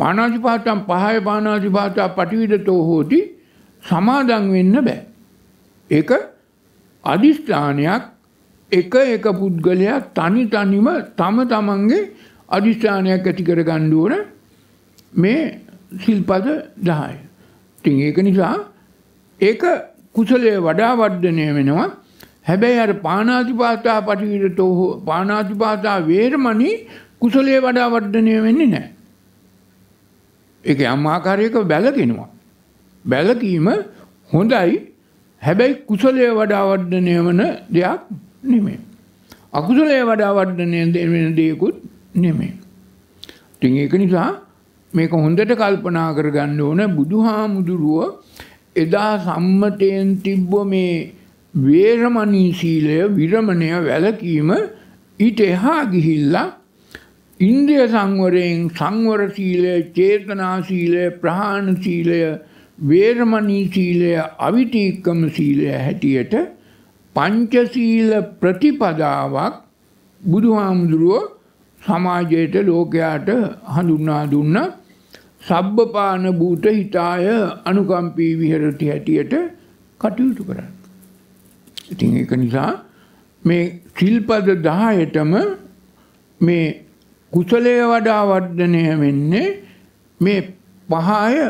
පානාතිපාතම් පහය පානාතිපාතා පටිවිදතෝ හෝති සමාදන් වෙන්න බෑ. ඒක අධිෂ්ඨානයක් එක එක පුද්ගලයා තනි තනිම තම තමන්ගේ අධිෂ්ඨානයක් ඇති කර ගන්න ඕන මේ සිල්පද 10. ඉතින් ඒක නිසා ඒක කුසලයේ වඩා වර්ධනය වෙනවා. හැබැයි අර පාණාතිපාතා පටිවිදතෝ පාණාතිපාතා වේරමණී කුසලයේ වඩා වර්ධනය වෙන්නේ නැහැ. ඒක යම් ආකාරයක බැලගෙනවා. බැලකීම හොඳයි. හැබැයි කුසලයේ වඩා වර්ධනය වෙන දෙයක් නෙමෙයි. අකුසලයේ වඩා වර්ධනය වෙන දෙයකුත් නෙමෙයි. ඉතින් ඒක නිසා මේක හොඳට කල්පනා කරගන්න ඕන බුදුහාමුදුරුව එදා සම්මතයෙන් තිබ්බ මේ වේරමණී සීලය විරමණය වැළකීම ඊට එහා ගිහිල්ලා ඉන්ද්‍රිය සංවරයෙන් සංවර සීලය, චේතනා සීලය, ප්‍රහාණ සීලය, වේරමණී සීලය, අවිතීක්කම සීලය හැටියට පංචශීල ප්‍රතිපදාවක් බුදුහාමුදුරුව සමාජයට ලෝකයාට හඳුන්වා දුන්න සබ්බපාන භූත හිතාය අනුකම්පී විහෙරති හැටියට කටයුතු කරන්න. ඉතින් ඒක නිසා මේ සිල්පද 10ටම මේ කුසලයේ වඩා වර්ධනය වෙන්නේ මේ පහය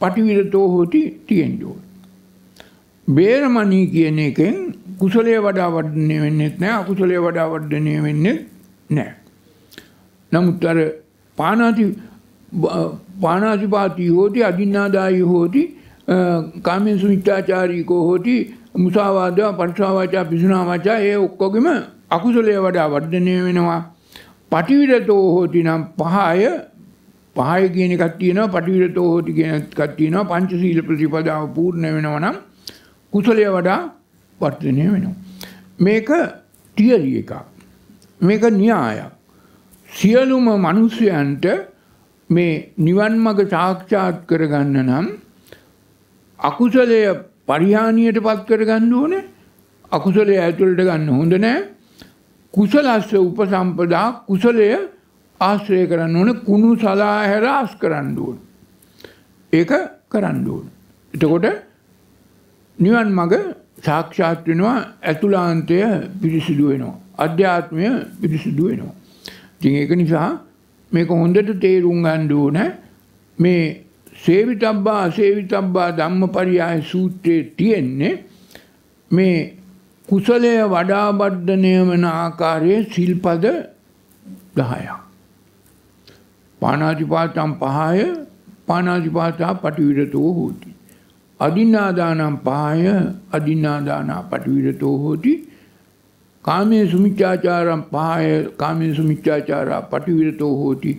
පටිවිරතෝ හොති තියෙන්න ඕන. බේරමණී කියන එකෙන් කුසලයේ වඩා වර්ධනය වෙන්නේ නැහැ අකුසලයේ වඩා වර්ධනය වෙන්නේ නැහැ. නමුත් අර පානාති පානාතිපාති හෝති අදින්නාදායි හෝති කාමෙන් සුමිච්ඡාචාරීකෝ හෝති මුසාවාදා පරිසාවාචා පිසුනාවාචා ඒ ඔක්කොගෙම අකුසලයේ වඩා වර්ධනය වෙනවා. පටිවිරතෝ හෝති නම් පහය පහය කියන එකක් තියෙනවා පටිවිරතෝ හෝති කියන එකක් තියෙනවා පංචශීල ප්‍රතිපදාව පූර්ණ වෙනවා නම් කුසලය වඩා වර්ධනය වෙනවා. මේක තියරි එකක්. මේක න්‍යායක්. සියලුම මිනිසයන්ට මේ නිවන් මඟ සාක්ෂාත් කරගන්න නම් අකුසලය පරිහානියට පත් කරගන්න ඕනේ. අකුසලය ඇතුළට ගන්න හොඳ නැහැ. කුසලස්ස උපසම්පදා කුසලය ආශ්‍රය කරන්න ඕන කුණු සලාහැර අස් කරන්න ඕන. ඒක කරන්න ඕන. එතකොට නිවන් මඟ සාක්ෂාත් වෙනවා ඇතුලාන්තය පිරිසිදු වෙනවා. අධ්‍යාත්මය පිරිසිදු වෙනවා. ඉතින් ඒක නිසා මේක හොඳට තේරුම් ගන්න ඕන මේ සේවිතබ්බා අසේවිතබ්බා ධම්මපරියාය සූත්‍රයේ තියෙන්නේ මේ කුසලය වඩා බද්ධනය වන ආකාරයේ සිල්පද දහයක්. පානාජිපාතම් පහය පානාජිපාතා පටිවිරතෝ හෝති. අධින්නාදානම් පහය අධින්නාදානා පටිවිරතෝ හෝති කාමය සුමිච්චාචාරම් පහය කාමය සුමිච්චාචාරා පටිවිරතෝ හෝති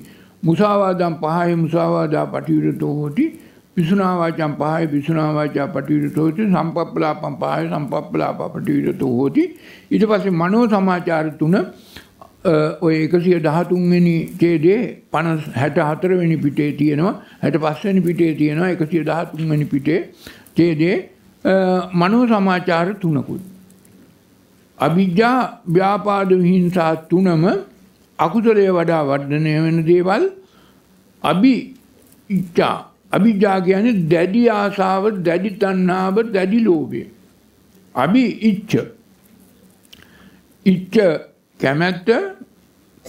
මුසාවාදම් පහය මුසාවාදා පටිවිරතෝ හෝති විසුනාවාචම් පහය විසුනාවාචා පටිවිරතෝති සම්පප්පලාපම් පහය සම්පප්පලාපා පටිවිරතෝ හෝති ඊට පස්සේ මනෝ සමාචාර තුන ඔය එකසිය දහතුන්වෙනි ඡේදයේ පනස් හැට හතරවෙනි පිටේ තියෙනවා හැට පස්වෙනි පිටේ තියෙනවා එකසිය දහතුන්වෙනි පිටේ ඡේදයේ මනෝ සමාචාර තුනකුයි. අභිජ්ජා ව්‍යාපාද විහිංසා තුනම අකුසලයේ වඩා වර්ධනය වෙන දේවල් අභි ඉච්ඡා අභිජ්ජා කියන්නේ දැඩි ආසාව, දැඩි තණ්හාව, දැඩි ලෝභය. අභි ඉච්ඡ. ඉච්ඡ කැමැත්ත,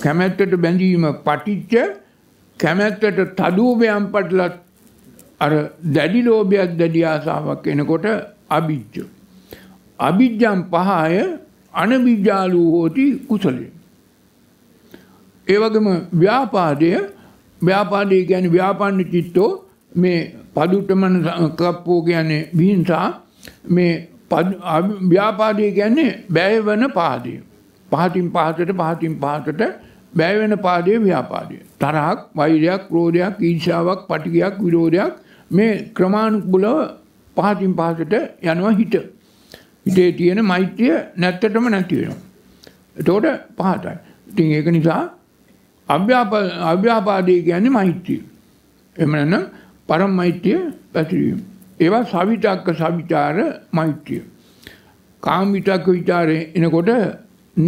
කැමැත්තට බැඳීම පටිච්ච, කැමැත්තට තදෝභයම් පටලත් අර දැඩි ලෝභයක් දැඩි ආසාවක් එනකොට අභිජ්ජ. අභිජ්ජම් පහය අනබිජ්ජාලු හෝති කුසලේ. ඒ වගේම ව්‍යාපාදය ව්‍යාපාදේ කියන්නේ ව්‍යාපන්න චිත්තෝ මේ පදුටමන කප්පෝ කියන්නේ විහිංසා මේ ව්‍යාපාදය කියන්නේ බෑවන පාදය. පහතින් පහතට පහතින් පහතට බෑවෙන පාදය ව්‍යාපාදය. තරහක් වෛරයක් ක්‍රෝධයක් ඊර්ෂාවක් පටිකයක් විරෝධයක් මේ ක්‍රමාණුකුලව පහතින් පහතට යනවා හිට. හිතේ තියෙන මෛත්‍රිය නැත්තටම නැතිවෙනවා. එතකොට පහතයි. ඉතින් ඒක නිසා අව්‍යාපාදය කියන්නේ මෛත්‍රිය. එහෙම නැත්නම් පරම මෛත්‍රිය පැතිරීම. ඒවා සවිතක්ක සවිචාර මෛත්‍රිය. කාම විතක්ක විචාරේ එනකොට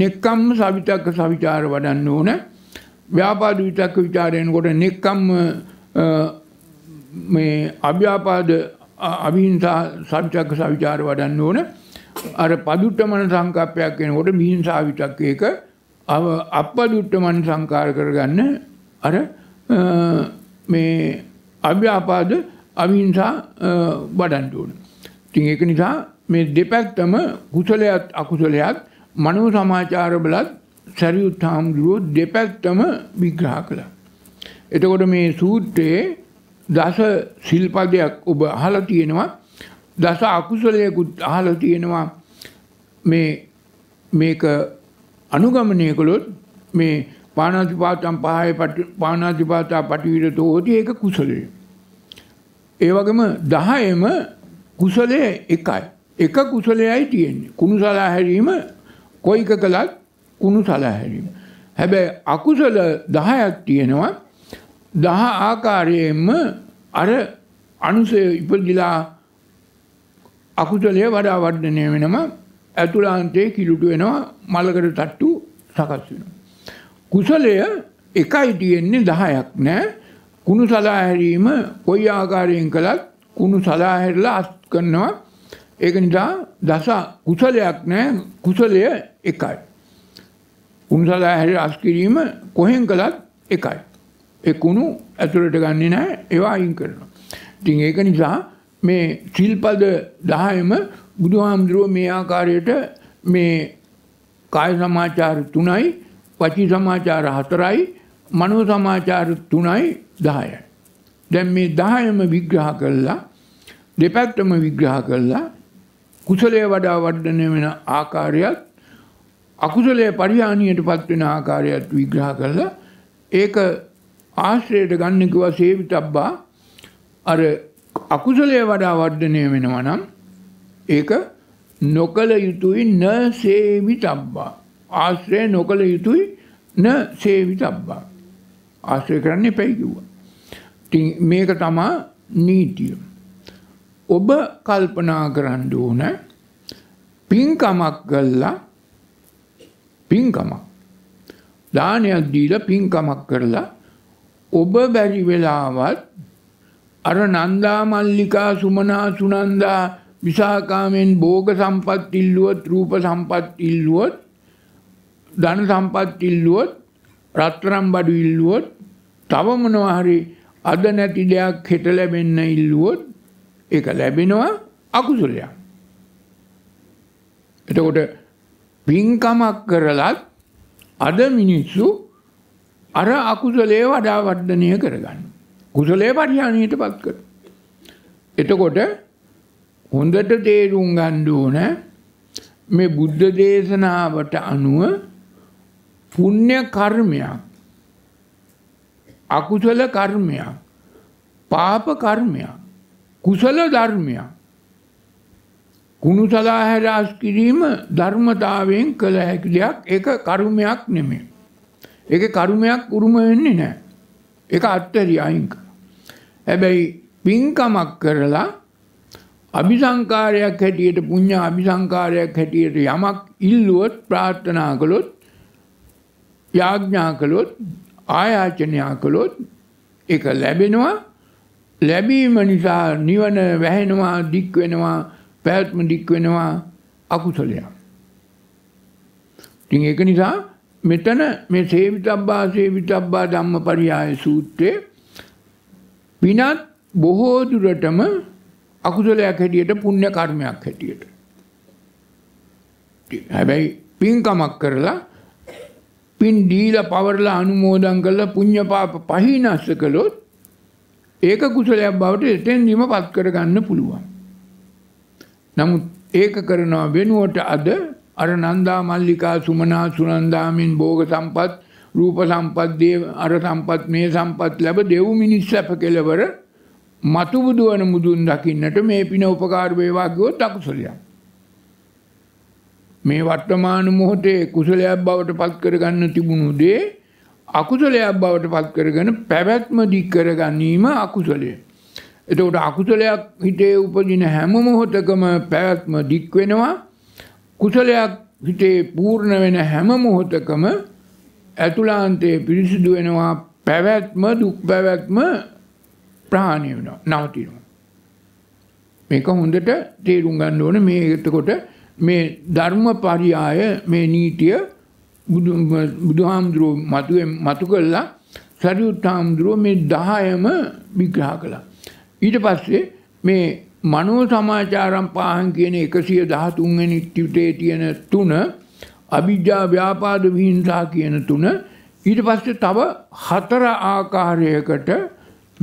නෙක්කම්ම සවිතක්ක සවිචාර වඩන්න ඕන. ව්‍යාපාද විතක්ක විචාරේ එනකොට නෙක්කම්ම මේ අව්‍යාපාද අවිහිංසා සවිතක්ක සවිචාර වඩන්න ඕන. අර පදුට්ටමන සංකප්පයක් එනකොට මිහිංසා විතක්කයක අපදුට්ටමන් සංකාර කරගන්න අර මේ අව්‍යාපාද අවිංසා වඩන්න ඕන. ඉතින් ඒක නිසා මේ දෙපැත්තම කුසලයක් අකුසලයක් මනෝ සමාචාර බලත් සරියුත් හාමුදුරුවෝ දෙපැත්තම විග්‍රහ කළා. එතකොට මේ සූත්‍රයේ දස සිල්පදයක් ඔබ අහලා තියෙනවා දස අකුසලයකුත් අහලා තියෙනවා මේ මේක අනුගමනය කළොත් මේ පානාතිපාතම් පහය පානාතිපාතා පටිවිරතෝ හෝති ඒක කුසලය. ඒ වගේම දහයම කුසලය එකයි. එක කුසලයයි තියෙන්නේ. කුණු සලා හැරීම කොයික කළත් කුණු සලා හැරීම. හැබැයි අකුසල දහයක් තියෙනවා දහ ආකාරයෙන්ම අර අනුසය ඉපදිලා අකුසලය වඩා වර්ධනය වෙනම ඇතුලාන්තයේ කිලුට වෙනවා මලකට තට්ටු සකස් වෙනවා. කුසලය එකයි තියෙන්නේ 10ක් නෑ. කුණු සලා හැරීම කොයි ආකාරයෙන් කළත් කුණු සලා හැරලා අත් කරනවා. ඒක නිසා දස කුසලයක් නෑ කුසලය එකයි. කුණු සලා හැරලා අත් කිරීම කොහෙන් කළත් එකයි. ඒ කුණු ඇතුළට ගන්නේ නෑ ඒවා අයින් කරනවා. ඉතින් ඒක නිසා මේ සිල්පද 10ම බුදුහාමුදුරුව මේ ආකාරයට මේ කාය සමාචාර තුනයි වචී සමාචාර හතරයි මනෝ සමාචාර තුනයි දහය. දැන් මේ දහයම විග්‍රහ කල්ලා දෙපැත්තම විග්‍රහ කල්ලා කුසලය වඩා වර්ධනය වෙන ආකාරයත් අකුසලය පරිහානියට පත්වෙන ආකාරයත් විග්‍රහ කරලා ඒක ආශ්‍රයට ගන්නකිව සේවි තබ්බා අර අකුසලය වඩා වර්ධනය වෙනවා නම් ඒක නොකළ යුතුයි නසේවි තබ්බා ආශ්‍රය නොකළ යුතුයි න සේවිතබ්බා. ආශ්‍රය කරන්න එපැයි කිව්වා. ඉතින් මේක තමා නීතිය. ඔබ කල්පනා කරන්න ඕන පින්කමක් කළා පින්කමක් දානයක් දීලා පින්කමක් කරලා ඔබ බැරි වෙලාවත් අර නන්දා මල්ලිකා සුමනා සුනන්දා විසාකාමෙන් භෝග සම්පත් ඉල්ලුවත් රූප සම්පත් ඉල්ලුවත් ධන සම්පත් ඉල්ලුවොත් රත්තරම් බඩු ඉල්ලුවොත් තව මොනවා හරි අද නැති දෙයක් හෙට ලැබෙන්න ඉල්ලුවොත් ඒක ලැබෙනවා අකුසලයක්. එතකොට පින්කමක් කරලත් අද මිනිස්සු අර අකුසලේ වඩා වර්ධනය කරගන්න. කුසලේ පරිහානියට පත් කර. එතකොට හොඳට තේරුම් ගන්න ඕන මේ බුද්ධ දේශනාවට අනුව පුණ්‍ය කර්මයක් අකුසල කර්මයක් පාප කර්මයක් කුසල ධර්මයක් කුණුසලා හැරස් කිරීම ධර්මතාවයෙන් කළ හැකි දෙයක් ඒක කර්මයක් නෙමෙයි. ඒක කර්මයක් උරුම වෙන්නේ නැහැ. ඒක අත්හැරිය අයින් කරනවා. හැබැයි පින්කමක් කරලා අபிසංකාරයක් හැටියට පුණ්‍ය අபிසංකාරයක් හැටියට යමක් ඉල්ලුවොත් ප්‍රාර්ථනා කළොත් යාඥා කළොත් ආයාචනයා කළොත් එක ලැබෙනවා ලැබීම නිසා නිවන වැහෙනවා දික් වෙනවා පැවැත්ම දික් වෙනවා අකුසලයක්. ඉතින් ඒක නිසා මෙතන මේ සේවිතබ්බා සේවිතබ්බා ධම්මපරියාය සූත්‍රයේ විනත් බොහෝ දුරටම අකුසලයක් හැටියට පුණ්‍ය කර්මයක් හැටියට. හැබැයි පින්කමක් කරලා පින් දීලා පවරලා අනුමෝදන් කරලා පුණ්‍ය පාප පහිනස්ස කළොත් ඒක කුසලයක් බවට එතෙන්දීම පත් කරගන්න පුළුවන්. නමුත් ඒක කරනවා වෙනුවට අද අර නන්දා මල්ලිකා සුමනා සුනන්දාමින් භෝග සම්පත් රූප සම්පත් දේව අර සම්පත් මේ සම්පත් ලැබ දෙව් මිනිස් සැප කෙලවර මතු බුදුවන මුදුන් දකින්නට මේ පින උපකාර වේවා කිව්වොත් අකුසලයක්. මේ වර්තමාන මොහොතේ කුසලයක් බවට පත් කරගන්න තිබුණු දේ අකුසලයක් බවට පත් කරගෙන පැවැත්ම දික් කරගැනීම අකුසලය. එතකොට අකුසලයක් හිතේ උපදින හැම මොහොතකම පැවැත්ම දික් වෙනවා. කුසලයක් හිතේ පූර්ණ වෙන හැම මොහොතකම ඇතුලාන්තයේ පිරිසිදු වෙනවා පැවැත්ම දුක් පැවැත්ම ප්‍රහාණය වෙනවා නවතිනවා. මේක හොඳට තේරුම් ගන්න ඕන මේ එතකොට මේ ධර්ම පරියාය මේ නීතිය බුදුහාමුදුරුව මතුවෙන් මතු කල්ලා සරියුත් හාමුදුරුව මේ දහයම විග්‍රහ කළා. ඊට පස්සේ මේ මනෝ සමාචාරම් පාහන් කියන එකසිය දහතුන්වෙනි ටිටේ තියෙන තුන අභිජ්ජා ව්‍යාපාද විහිංසා කියන තුන ඊට පස්සේ තව හතර ආකාරයකට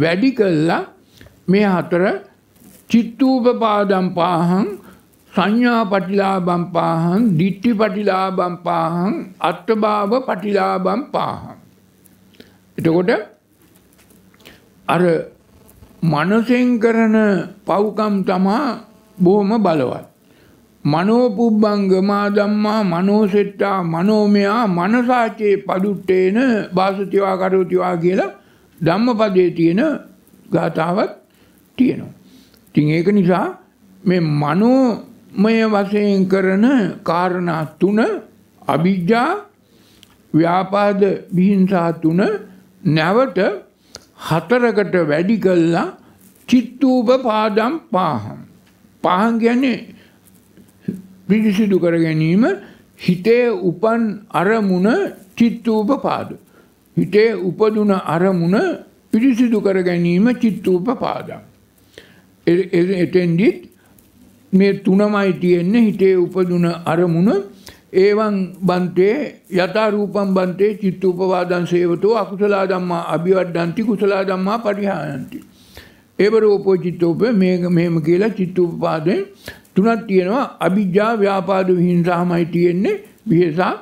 වැඩි කළා මේ හතර චිත්තූපපාදම් පාහන් සංඥා පටිලාබම් පාහං දිට්ටි පටිලාබම් පාහං අත්භාව පටිලාබම් පාහං. එතකොට අර මනසෙන් කරන පව්කම් තමා බොහොම බලවත්. මනෝපුබ්බංගමා ධම්මා මනෝසෙට්ටා මනෝමයා මනසාචේ පදුට්ටේන බාසතිවා කරෝතිවා කියලා ධම්මපදයේ තියෙන ගාතාවක් තියෙනවා. ඉතින් ඒක නිසා මේ මනෝ මය වශයෙන් කරන කාරණා තුන අභිජ්ජා ව්‍යාපාද විහිංසා තුන නැවත හතරකට වැඩි කළා චිත්තූපපාදම් පාහම්. පහන් කියන්නේ පිරිසිදු කර ගැනීම හිතේ උපන් අරමුණ චිත්තූපපාද. හිතේ උපදුන අරමුණ පිරිසිදු කර ගැනීම චිත්තූපපාදම්. එතෙන්දිත් මේ තුනමයි තියෙන්නේ හිතේ උපදුන අරමුණ ඒවන් බන්තේ යථාරූපම් බන්තේ චිත්තූපවාදන් සේවතෝ අකුසලා ධම්මා අභිවඩ්ඩන්ති කුසලා ධම්මා පරිහායන්ති. ඒවරෝපෝ චිත්තෝප මෙහෙම කියලා චිත්තූපපාදයෙන් තුනක් තියෙනවා අභිජ්ජා ව්‍යාපාද විහිංසාමයි තියෙන්නේ විහෙසා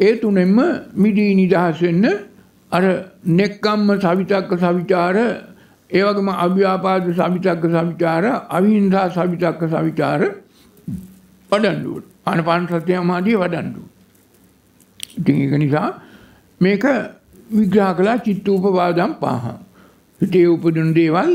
ඒ තුනෙන්ම මිදී නිදහස් වෙන්න අර නෙක්කම්ම සවිතක්ක සවිචාර ඒ වගේම අව්‍යාපාද සවිතක්ක සවිචාර, අවිහිංසා සවිතක්ක සවිචාර වඩන්න ඕන. ආනපාන සතිය සමාධිය වඩන්න ඕන. ඉතින් ඒක නිසා මේක විග්‍රහ කළා චිත්තූපවාදම් පහ. හිතේ උපදින දේවල්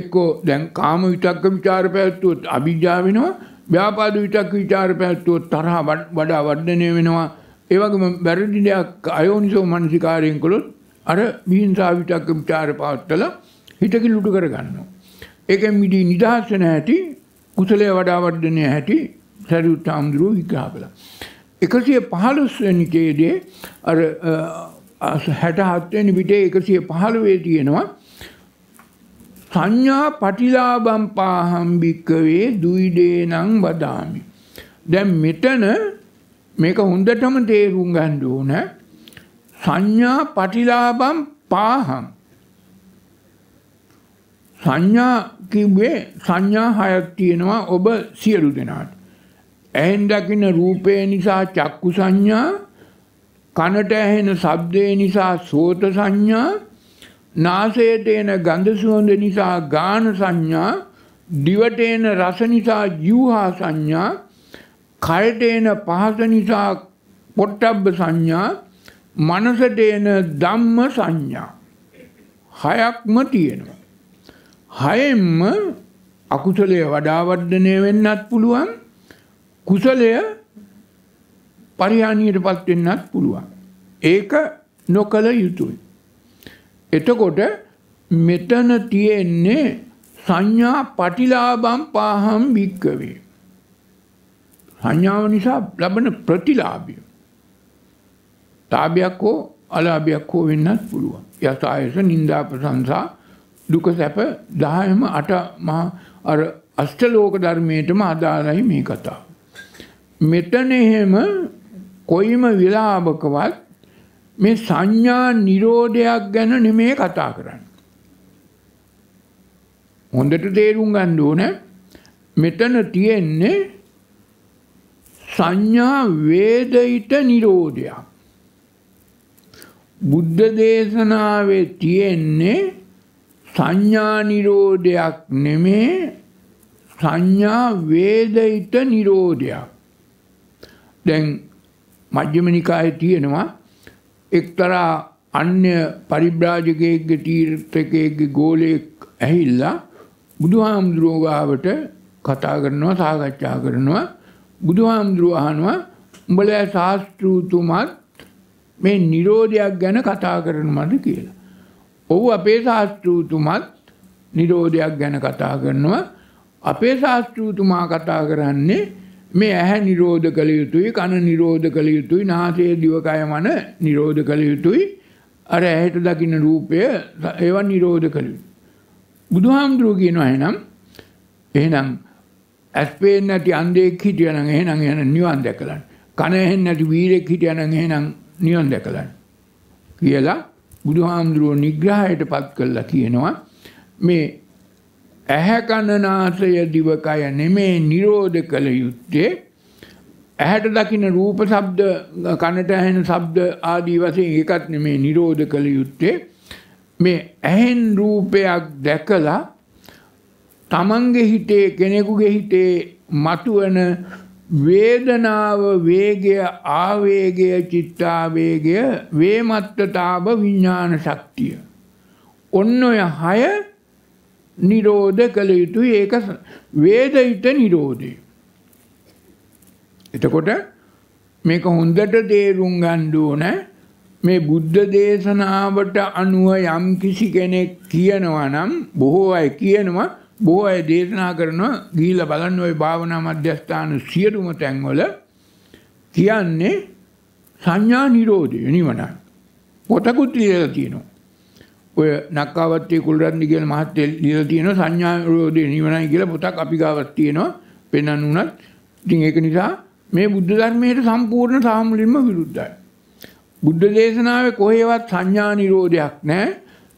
එක්කෝ දැන් කාම විතක්ක ਵਿਚාර පැවැත්වුවොත් අභිජ්ජා වෙනවා. ව්‍යාපාද විතක්ක ਵਿਚාර පැවැත්වුවොත් තරහ වඩා වර්ධනය වෙනවා. ඒ වගේම වැරදි දෙයක් අයෝනිසෝ මනසිකාරයෙන් කළොත් අර මිහිංසාවිතක්ක විචාර පවත්තලා හිතකින් ලුටු කරගන්නවා. ඒකෙන් මිදී නිදහස් වෙන හැටි කුසලයේ වඩා වර්ධනය හැටි සරියුත් හාමුදුරුවෝ විග්‍රහ කළා. 115 වෙනි ඡේදයේ අර 67 වෙනි පිටේ 115 තියෙනවා සංඥා පටිලාභම් පාහම් භික්කවේ දුයිදේනං වදාමි. දැන් මෙතන මේක හොඳටම තේරුම් ගන්න ඕනේ. සංඥා පටිලාබම් පාහම් සංඥා කිව්වේ සංඥා හයක් තියෙනවා ඔබ සියලු දෙනාට. ඇහෙන් දකින රූපය නිසා චක්කු සංඥා කනට ඇහෙන ශබ්දය නිසා සෝත සංඥා නාසයට එන ගඳ සුවඳ නිසා ගාන සංඥා දිවට එන රස නිසා ජීවහා සංඥා කයට එන පහස නිසා පොට්ටබ්බ සංඥා මනසට එන ධම්ම සංඥා හයක්ම තියෙනවා. හයෙන්ම අකුසලය වඩා වර්ධනය වෙන්නත් පුළුවන් කුසලය පරිහානියටපත් වෙන්නත් පුළුවන්. ඒක නොකල යුතුයි. එතකොට මෙතන තියෙන්නේ සංඥා පටිලාභම් පාහම් භික්කවේ. සංඥාව නිසා ලබන ප්‍රතිලාභය ලාභයක් හෝ අලාභයක් හෝ වෙන්නත් පුළුවන්. යසායස නින්දා ප්‍රශංසා දුක සැප 10ම 8 මහා අර අෂ්ටලෝක ධර්මයටම අදාළයි මේ කතාව. මෙතන එහෙම කොයිම විලාභකවත් මේ සංඥා නිරෝධයක් ගැන නෙමේ කතා කරන්නේ. හොඳට තේරුම් ගන්න ඕනේ මෙතන තියෙන්නේ සංඥා වේදිත නිරෝධයක්. බුද්ධ දේශනාවේ තියෙන්නේ සංඥා නිරෝධයක් නෙමේ සංඥා වේදිත නිරෝධයක්. දැන් මජ්ක්‍ධිම නිකායේ තියෙනවා එක්තරා අන්‍ය පරිබ්‍රාජකයෙක්ගේ තීර්ථකයෙක්ගේ ගෝලයෙක් ඇහිල්ලා බුදුහාමුදුරුවෝ ගාවට කතා කරනවා සාකච්ඡා කරනවා බුදුහාමුදුරුවෝ අහනවා උඹලා ශාස්ත්‍රූතුමත් මේ Nirodhayak ගැන කතා කරනවද කියලා. ඔව් අපේ ශාස්ත්‍රූතුමත් Nirodhayak ගැන කතා කරනවා. අපේ ශාස්ත්‍රූතුමා කතා කරන්නේ මේ ඇහැ නිරෝධ කළ යුතුයි කන නිරෝධ කළ යුතුයි නාසය දිවකය මන නිරෝධ කළ යුතුයි අර ඇහැට දකින්න රූපය ඒවා නිරෝධ කළ යුතුයි බුදුහාමුදුරුවෝ කියනවා එහෙනම් එහෙනම් ඇස් පේන්නේ නැති අන්ධයෙක් හිටියනම් එහෙනම් එහෙනම් නිවන් දැකලා කන ඇහෙන්නේ නැති වීරෙක් හිටියනම් එහෙනම් නිවන් දැකලන්න. කියලා බුදුහාමුදුරුව නිග්‍රහයට පත් කරලා කියනවා මේ ඇහැකණනාසය දිවකය නෙමේ නිරෝධ කළ යුත්තේ ඇහැට දකින රූප ශබ්ද කනට ඇහෙන ශබ්ද ආදී වශයෙන් ඒකත් නෙමේ නිරෝධ කළ යුත්තේ මේ ඇහෙන් රූපයක් දැකලා තමන්ගේ හිතේ කෙනෙකුගේ හිතේ මතුවන වේදනාව වේගය ආවේගය චිත්තාවේගය වේමත්තතාව විඥාන ශක්තිය ඔන්න ඔය හය නිරෝධ කළ යුතු ඒක වේදිත නිරෝධය එතකොට මේක හොඳට තේරුම් ගන්න ඕන මේ බුද්ධ දේශනාවට අනුව යම් කිසි කෙනෙක් කියනවා නම් බොහෝ අය කියනවා බොහෝ අය දේශනා කරන ගිහිල බලන්න ඔය භාවනා මධ්‍යස්ථාන සියලුම තැන්වල කියන්නේ සංඥා නිරෝධය නිවන. පොතකුත් ලියලා තියෙනවා. ඔය නක්කාවත්තේ කුලරන්දි කියන මහත්තයා ලියලා තියෙනවා සංඥා නිරෝධය නිවනයි කියලා පොතක් අපි ගාවත් තියෙනවා. පෙන්වන්නුනත් ඉතින් ඒක නිසා මේ බුද්ධ ධර්මයට සම්පූර්ණ සාමුලින්ම විරුද්ධයි. බුද්ධ දේශනාවේ කොහේවත් සංඥා නිරෝධයක් නැහැ.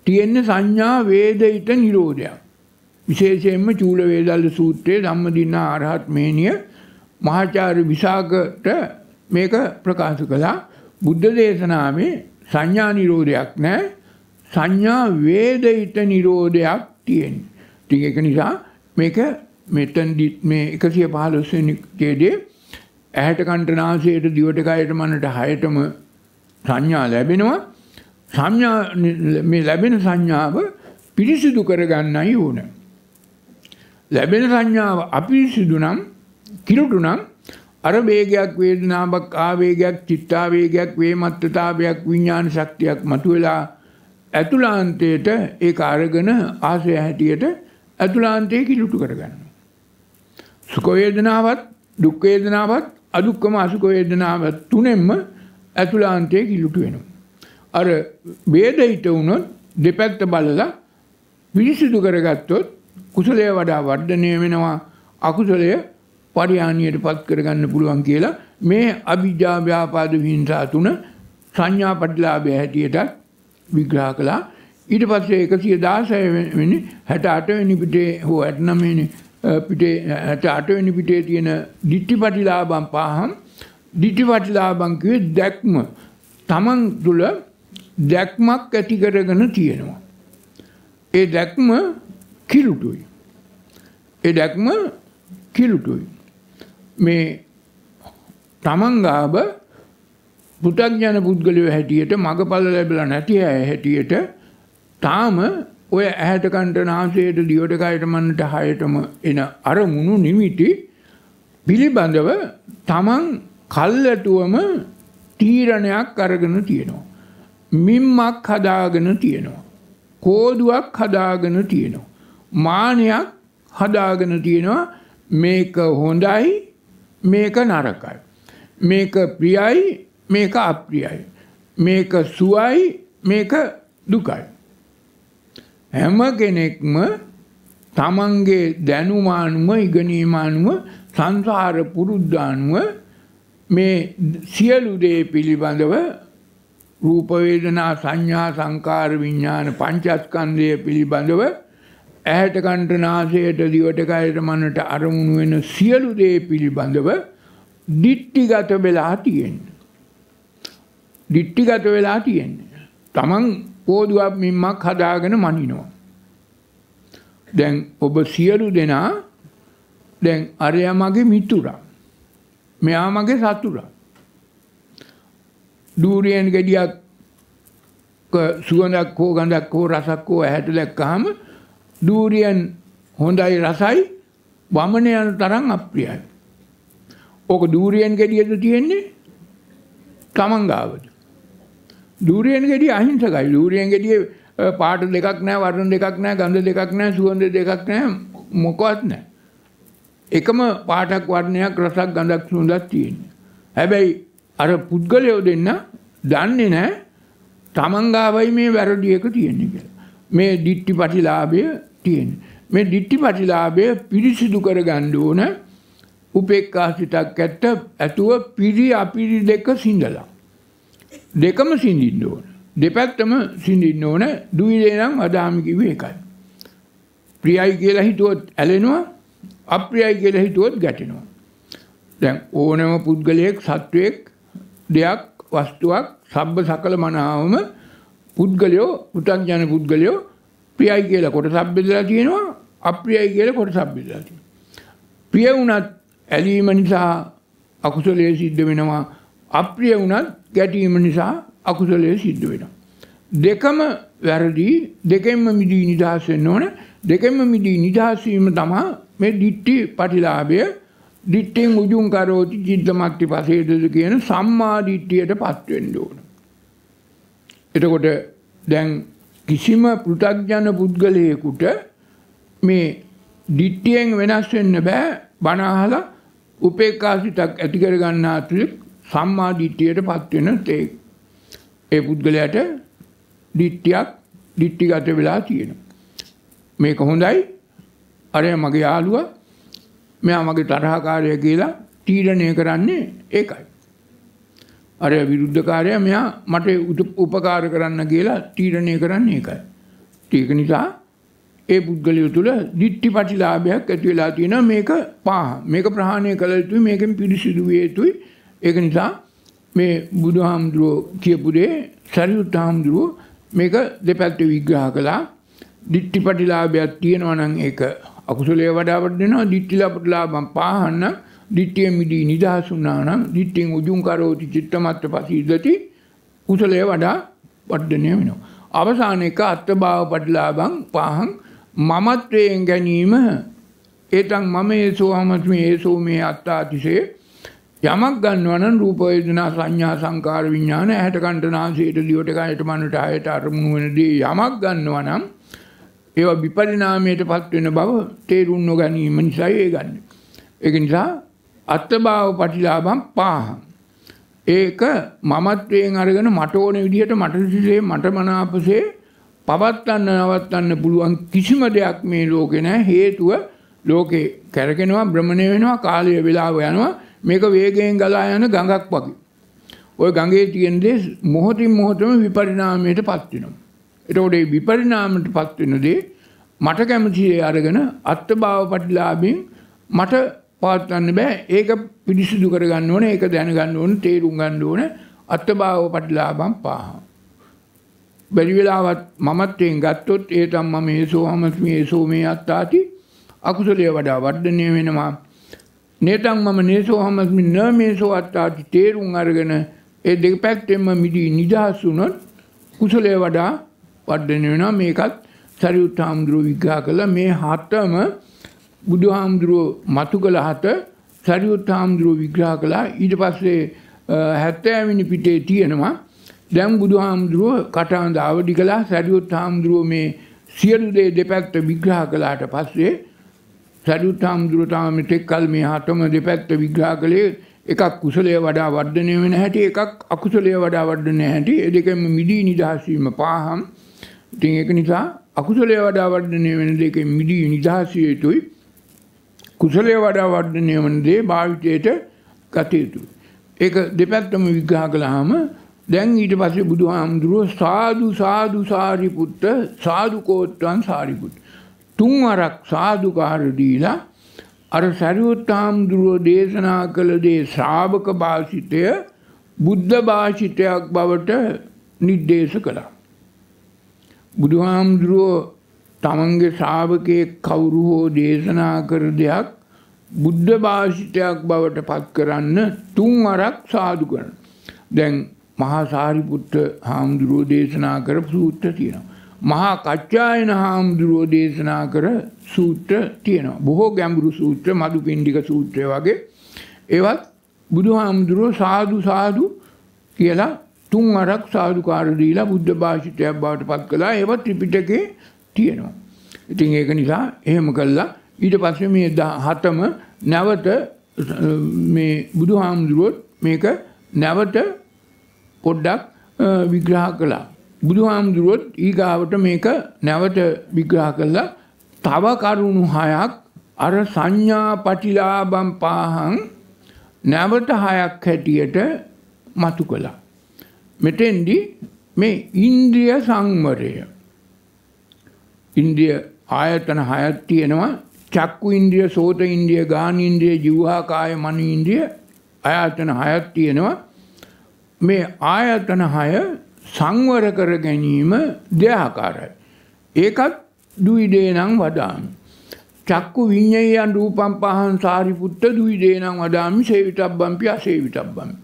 තියෙන්නේ සංඥා වේදිත නිරෝධයක්. විශේෂයෙන්ම චූල වේදල්ල සූත්‍රයේ ධම්මදින්න අරහත් මේනිය මහාචාර්ය විසාකට මේක ප්‍රකාශ කළා. බුද්ධ දේශනාවේ සංඥා නිරෝධයක් නැහැ. සංඥා වේදිත නිරෝධයක් තියෙනවා. ඉතින් ඒක නිසා මේක මෙතනදි මේ 115 වෙනි ඡේදයේ ඇහැට කන්ට නාසයට දිවට කයට මනට හයටම සංඥා ලැබෙනවා සංඥා මේ ලැබෙන සංඥාව පිරිසිදු කරගන්නයි ඕනේ ලැබෙන සංඥාව අපිරිසිදු නම් කිලුටු නම් අර වේගයක් වේදනාවක් ආවේගයක් චිත්තාවේගයක් වේමත්තතාවයක් විඥාන ශක්තියක් මතුවලා ඇතුලාන්තයට ඒක අරගෙන ආසය හැටියට ඇතුලාන්තයේ කිලුටු කරගන්නවා. සුඛ වේදනාවත් දුක් වේදනාවත් අදුක්කම අසුඛ වේදනාව තුනෙන්ම ඇතුලාන්තයේ කිලුටු වෙනවා. අර වේදිත වුණොත් දෙපැත්ත බලලා පිරිසිදු කරගත්තොත් කුසලය වඩා වර්ධනය වෙනවා අකුසලය පරිහානියට පත් කරගන්න පුළුවන් කියලා මේ අභිජ්ජා ව්‍යාපාද විහිංසා තුන සංඥා ප්‍රතිලාභය හැටියට විග්‍රහ කළා. ඊට පස්සේ 116 වෙනි 68 වෙනි පිටේ හෝ 69 වෙනි පිටේ 68 වෙනි පිටේ තියෙන ditthi ප්‍රතිලාභම් පහම් ditthi ප්‍රතිලාභම් කියේ දැක්ම තමන් තුළ දැක්මක් ඇති කරගෙන තියෙනවා. ඒ දැක්ම කිලුටුයි. ඒ දැක්ම කිලුටුයි. මේ තමන්ගාබ පුතක්ඥන පුද්ගලය හැටියට මඟඵල ලැබලා නැති ඇය හැටියට තාම ඔය ඇහැට කන්ට නාසයට දියෝට කයට මන්නට හයටම එන අරමුණු නිමිටි පිළිබඳව තමන් කල්ලටුවම තීරණයක් අරගෙන තියෙනවා. මිම්මක් හදාගෙන තියෙනවා. කෝදුවක් හදාගෙන තියෙනවා. මානයක් හදාගෙන තියෙනවා මේක හොඳයි මේක නරකයි. මේක ප්‍රියයි මේක අප්‍රියයි. මේක සුවයි මේක දුකයි. හැම කෙනෙක්ම තමන්ගේ දැනුමානුව ඉගනීමානුව සංසාර පුරුද්ධානුව මේ සියලු දේ පිළිබඳව රූපවේදනා සංඥා සංකාර විඤ්ඥාන පංචස්කන්දය පිළිබඳව ඇහැට කන්ට නාසයට දිවට කයට මනට අරමුණු වෙන සියලු දේ පිළිබඳව දිට්ටිගත වෙලා තියෙන්න. දිට්ටිගත වෙලා තියෙන්න. තමන් පෝදුවක් මින්මක් හදාගෙන මනිනවා. දැන් ඔබ සියලු දෙනා දැන් අරයා මගේ මිතුරා. මෙයා මගේ සතුරා. දූරියෙන් ගෙඩියක් සුවඳක් හෝ ගඳක් හෝ රසක් හෝ ඇහැට දැක්කහම දූරියන් හොඳයි රසයි වමන යන තරම් අප්‍රියයි. ඕක දූරියන් ගෙඩියද තියෙන්නේ? තමන් ගාවද. දූරියන් ගෙඩිය අහිංසකයි. දූරියන් ගෙඩිය පාට දෙකක් නැහැ, වර්ණ දෙකක් නැහැ, ගඳ දෙකක් නැහැ, සුවඳ දෙකක් නැහැ, මොකවත් නැහැ. එකම පාටක් වර්ණයක් රසක් ගඳක් සුවඳක් තියෙන්නේ. හැබැයි අර පුද්ගලයෝ දෙන්න දන්නේ නැහැ තමන් ගාවයි මේ වැරදි එක තියෙන්නේ කියලා. මේ ditthi patilaabaya තියෙන. මේ දිට්ටි ප්‍රතිලාභය පිරිසිදු කරගන්න ඕන උපේක්ඛා සිතක් ඇත්ත ඇතුව පිරි අපිරි දෙක සිඳලා. දෙකම සිඳින්න ඕන. දෙපැත්තම සිඳින්න ඕන. දුවිලේ නම් අදාම කිව්වේ ඒකයි. ප්‍රියයි කියලා හිතුවොත් ඇලෙනවා අප්‍රියයි කියලා හිතුවොත් ගැටෙනවා. දැන් ඕනම පුද්ගලයෙක් සත්වයෙක් දෙයක් වස්තුවක් සබ්බ සකල මනාවම පුද්ගලයෝ පුතංජන පුද්ගලයෝ ප්‍රියයි කියලා කොට සබ්බෙදලා තියෙනවා අප්‍රියයි කියලා කොට සබ්බෙදලා තියෙනවා. ප්‍රිය වුණත් ඇලීම නිසා අකුසලයේ සිද්ධ වෙනවා අප්‍රිය වුණත් ගැටීම නිසා අකුසලයේ සිද්ධ වෙනවා. දෙකම වැරදි දෙකෙන්ම මිදී නිදහස් වෙන්න ඕන දෙකෙන්ම මිදී නිදහස් වීම තමයි මේ දිට්ටි ප්‍රතිලාභය දිට්ඨින් උජුං කරෝති චිත්තමත්ති පසේදද කියන සම්මා දිට්ඨියටපත් වෙන්න ඕන. එතකොට දැන් කිසිම පෘථග්ජන පුද්ගලයෙකුට මේ දිට්ටියෙන් වෙනස් වෙන්න බෑ බණ අහලා උපේක්ඛාසිතක් ඇති කර ගන්නා තුරු සම්මා දිට්ඨියටපත් වෙන තේ ඒ පුද්ගලයාට දිට්ඨියක් දිට්ඨිගත වෙලා තියෙනවා. මේක හොඳයි. අර මගේ යාළුවා මෙයා මගේ තරහකාරය කියලා තීරණය කරන්නේ ඒකයි. අර විරුද්ධකාරයා මෙයා මට උපකාර කරන්න කියලා තීරණය කරන්නේ ඒකයි. ඒක නිසා ඒ පුද්ගලය තුළ දිට්ටි පටිලාභයක් ඇති වෙලා තියෙනවා මේක පා මේක ප්‍රහාණය කළ යුතුයි මේකෙන් පිරිසිදු විය යුතුයි ඒක නිසා මේ බුදුහාමුදුරුවෝ කියපු දේ සරියුත් හාමුදුරුවෝ මේක දෙපැත්ත විග්‍රහ කළා දිට්ටි පටිලාභයක් තියෙනවා නම් ඒක අකුසලයේ වඩා වඩ දෙනවා දිට්ටි ලාභම් පාහන්න දිට්ඨියෙන් මිදී නිදහස් වුණා නම් දිට්ඨියෙන් උජුං කරෝති චිත්තමත්ත පසීදති කුසලය වඩා වර්ධනය වෙනවා. අවසාන එක අත්භාව පරිලාභං පහං මමත්වයෙන් ගැනීම ඒතං මම ඒසෝ අමස්මි ඒසෝ මේ අත්තාතිසේ යමක් ගන්නවා නම් රූප වේදනා සංඥා සංකාර විඥාන ඇහැට කන්ට නාසයට දිවට කයට මනට ආයත අරමුණු වෙනදී යමක් ගන්නවා නම් ඒවා විපරිණාමයටපත් වෙන බව තේරුම් නොගැනීම නිසා ඒ ගන්න. ඒක නිසා අත්බාව පටිලාභම් පාහ. ඒක මමත්වයෙන් අරගෙන මට ඕන විදිහට මට සිසේ මට මනාපසේ පවත්වන්න නවත්වන්න පුළුවන් කිසිම දෙයක් මේ ලෝකේ නැහැ හේතුව ලෝකේ කැරකෙනවා භ්‍රමණය වෙනවා කාලය වෙලාව යනවා මේක වේගයෙන් ගලා යන ගඟක් වගේ. ওই ගඟේ තියෙන දේ මොහොතින් මොහොතම විපරිණාමයටපත් වෙනවා. එතකොට මේ විපරිණාමයටපත් වෙන දේ මට කැමති අරගෙන අත්බාව ප්‍රතිලාභයෙන් මට පවත්වන්න බෑ ඒක පිරිසිදු කරගන්න ඕන ඒක දැනගන්න ඕන තේරුම් ගන්න ඕන අත්භාව පටිලාබම් පාහ. බැරි වෙලාවත් මමත්වයෙන් ගත්තොත් ඒතම් මම ඒසෝ හමස්මි ඒසෝ මේ අත්තාති අකුසලය වඩා වර්ධනය වෙනවා. නේතන් මම නේසෝ හමස්මි න මේසෝ අත්තාති තේරුම් අරගෙන ඒ දෙක පැක්ටෙන්ම මිදී නිදහස් වුනොත් කුසලය වඩා වර්ධනය වෙනවා මේකත් සරියුත් හාමුදුරුව විග්‍රහ කළ මේ හතම බුදුහාමුදුරුව මතු කළ හත සැරියුත් හාමුදුරුව විග්‍රහ කළා ඊට පස්සේ හැත්තෑමිනි පිටේ තියෙනවා දැම් බුදුහාමුදුරුව කටහඳ අවඩි කලා සැරියුත් හාමුදුරුව මේ සියලුදේ දෙපැත්ත විග්‍රහ කලාට පස්සේ සැරියුත් හාමුදුරුව තාම තෙක්කල් මේ හතම දෙපැත්ත විග්‍රහ කළේ එකක් කුසලය වඩා වර්ධනය වෙන හැටි එකක් අකුසලය වඩා වර්ධනය හැටි ඒ දෙකෙම මිදී නිදහසීම පාහම් ඉතින් ඒක නිසා අකුසලය වඩා වර්ධනය වෙන දෙකෙන් මිදී නිදහසිය යුතුයි කුසලය වඩා වර්ධනය වන දේ භාවිතයට ගත යුතුයි. ඒක දෙපැත්තම විග්‍රහ කළාම දැන් ඊට පස්සේ බුදුහාමුදුරුව සාදු සාදු සාරිපුත්ත සාදු කෝත්තන් සාරිපුත්. තුන් වරක් සාදුකාර දීලා අර සරියුත් හාමුදුරුව දේශනා කළ දේ ශ්‍රාවක භාෂිතය බුද්ධ භාෂිතයක් බවට නිර්දේශ කළා. බුදුහාමුදුරුවෝ තමන්ගේ ශාවකයේ කවුරු හෝ දේශනා කර දෙයක් බුද්ධ භාෂිතයක් බවට පත් කරන්න තුන් අරක් සාදු කරන. දැන් මහා සාරිපුත්ත හාමුදුරුවෝ දේශනා කර සූත්‍ර තියෙනවා. මහා කච්චායන හාමුදුරුවෝ දේශනා කර සූත්‍ර තියෙනවා. බොහෝ ගැඹුරු සූත්‍ර මදු පින්ඩික සූත්‍රය වගේ ඒවත් බුදු හාමුදුරුවෝ සාදු සාදු කියලා තුන් අරක් සාධකාර දීලා බුද්ධ භාෂිතයක් බවට පත් කළා ඒව ත්‍රිපිටකේ තියෙනවා. ඉතින් ඒක නිසා එහෙම කළා ඊට පස්සේ මේ 17ම නැවත මේ බුදුහාමුදුරුවොත් මේක නැවත පොඩ්ඩක් විග්‍රහ කළා. බුදුහාමුදුරුවොත් ඊගාවට මේක නැවත විග්‍රහ කළා තව කරුණු හයක් අර සංඥා පටිලාබම් පාහං නැවත හයක් හැටියට මතු කළා. මෙතෙන්දි මේ ඉන්ද්‍රිය සංවරය ඉන්ද්‍රිය ආයතන හයක් තියෙනවා චක්කු ඉන්ද්‍රිය සෝත ඉන්ද්‍රිය ගාන ඉන්ද්‍රිය ජීවහා කාය මන ඉන්ද්‍රිය ආයතන හයක් තියෙනවා මේ ආයතන හය සංවර කර ගැනීම දෙආකාරයි ඒකත් දුයිදේ නම් වදාමි චක්කු විඤ්ඤයයන් රූපම් පහන් සාරිපුත්ත දුයිදේ නම් වදාමි සේවිතබ්බම්පි අසේවිතබ්බම්පි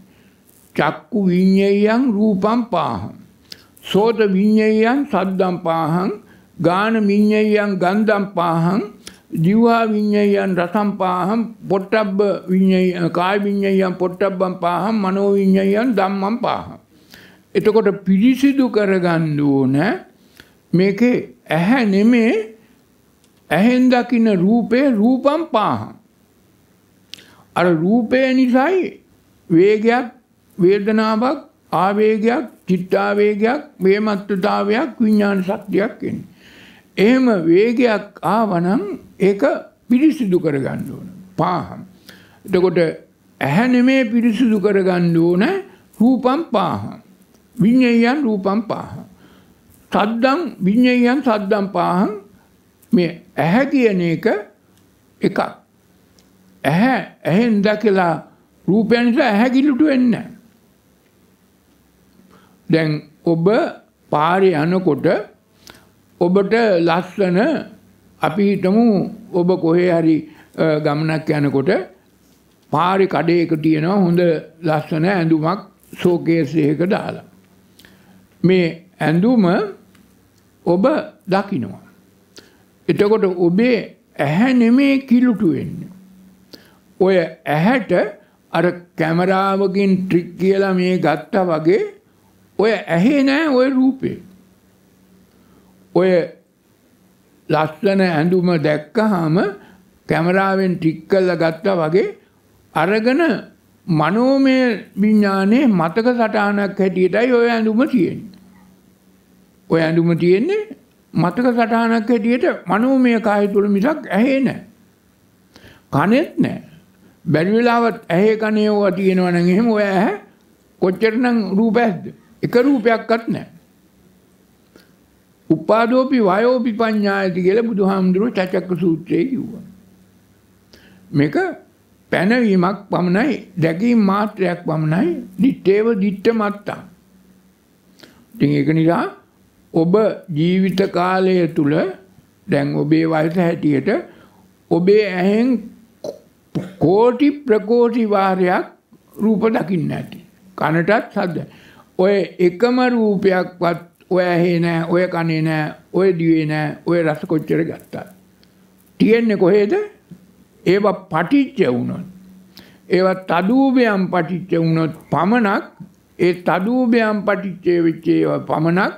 චක්කු විඤ්ඤයයන් රූපම් පාහං සෝත විඤ්ඤයයන් සද්දම් පාහං ගාන මිඤ්ඤයයන් ගන්ධම් පාහං ජීවා විඤ්ඤයයන් රසම් පාහං පොට්ටබ්බ විඤ්ඤය කාය විඤ්ඤයයන් පොට්ටබ්බම් පාහං මනෝ විඤ්ඤයයන් ධම්මම් පාහං එතකොට පිරිසිදු කරගන්න ඕන මේකේ ඇහැ නෙමේ ඇහෙන් දකින්න රූපේ රූපම් පාහං අර රූපය නිසායි වේගයක් වේදනාවක් ආවේගයක් චිත්තාවේගයක් මේ මත්තුතාවයක් විඤ්ඥාන ශක්තියක් එන්නේ එහෙම වේගයක් ආවනම් ඒක පිරිසිදු කරගන්න ඕන. පාහම්. එතකොට ඇහැ නෙමේ පිරිසිදු කරගන්න ඕන රූපම් පාහම්. විඤ්ඤයයන් රූපම් පාහම්. සද්දම් විඤ්ඤයයන් සද්දම් පාහම්. මේ ඇහැ කියන එක එකක්. ඇහැ ඇහෙන් දැකලා රූපයන් නිසා ඇහැ කිලුට වෙන්නේ නැහැ. දැන් ඔබ පාරේ යනකොට ඔබට ලස්සන අපි හිතමු ඔබ කොහේ හරි ගමනක් යනකොට පාරි කඩේක තියෙනවා හොඳ ලස්සන ඇඳුමක් සෝකේස් එකක දාලා. මේ ඇඳුම ඔබ දකිනවා. එතකොට ඔබේ ඇහැ නෙමේ කිලුටු වෙන්නේ. ඔය ඇහැට අර කැමරාවකින් ට්‍රික් කියලා මේ ගත්තා වගේ ඔය ඇහි නෑ ඔය රූපේ. ඔය ලස්සන ඇඳුම දැක්කහම කැමරාවෙන් ටික් කරලා ගත්තා වගේ අරගෙන මනෝමය විඥානයේ මතක සටහනක් හැටියටයි ඔය ඇඳුම තියෙන්නේ. ඔය ඇඳුම තියෙන්නේ මතක සටහනක් හැටියට මනෝමය කාය තුල මිසක් ඇහි නෑ. කනෙත් නෑ. බැරි වෙලාවත් ඇහි කනේ ඕවා තියෙනවා නම් එහෙම ඔය ඇහ කොච්චරනම් රූපයක්ද? එක රූපයක්වත් නෑ. උපාදෝපි වයෝපි පඤ්ඤායති කියලා බුදුහාමුදුරුවෝ චක්ක සූත්‍රයේ කිව්වා. මේක පැනවීමක් පමණයි දැකීම මාත්‍රයක් පමණයි දිත්තේව දිත්ත මත්තම්. ඉතින් ඒක නිසා ඔබ ජීවිත කාලය තුල දැන් ඔබේ වයස හැටියට ඔබේ ඇහෙන් කෝටි ප්‍රකෝටි වාරයක් රූප දකින්න ඇති. කනටත් සද්ද. ඔය එකම රූපයක්වත් ඔය ඇහේ නෑ ඔය කනේ නෑ ඔය දිවේ නෑ ඔය රස කොච්චර ගත්තත්. තියෙන්නේ කොහේද ඒව පටිච්ච වුණොත්. ඒව තදූපයම් පටිච්ච වුණොත් පමණක් ඒ තදූපයම් පටිච්චේ වෙච්ච ඒවා පමණක්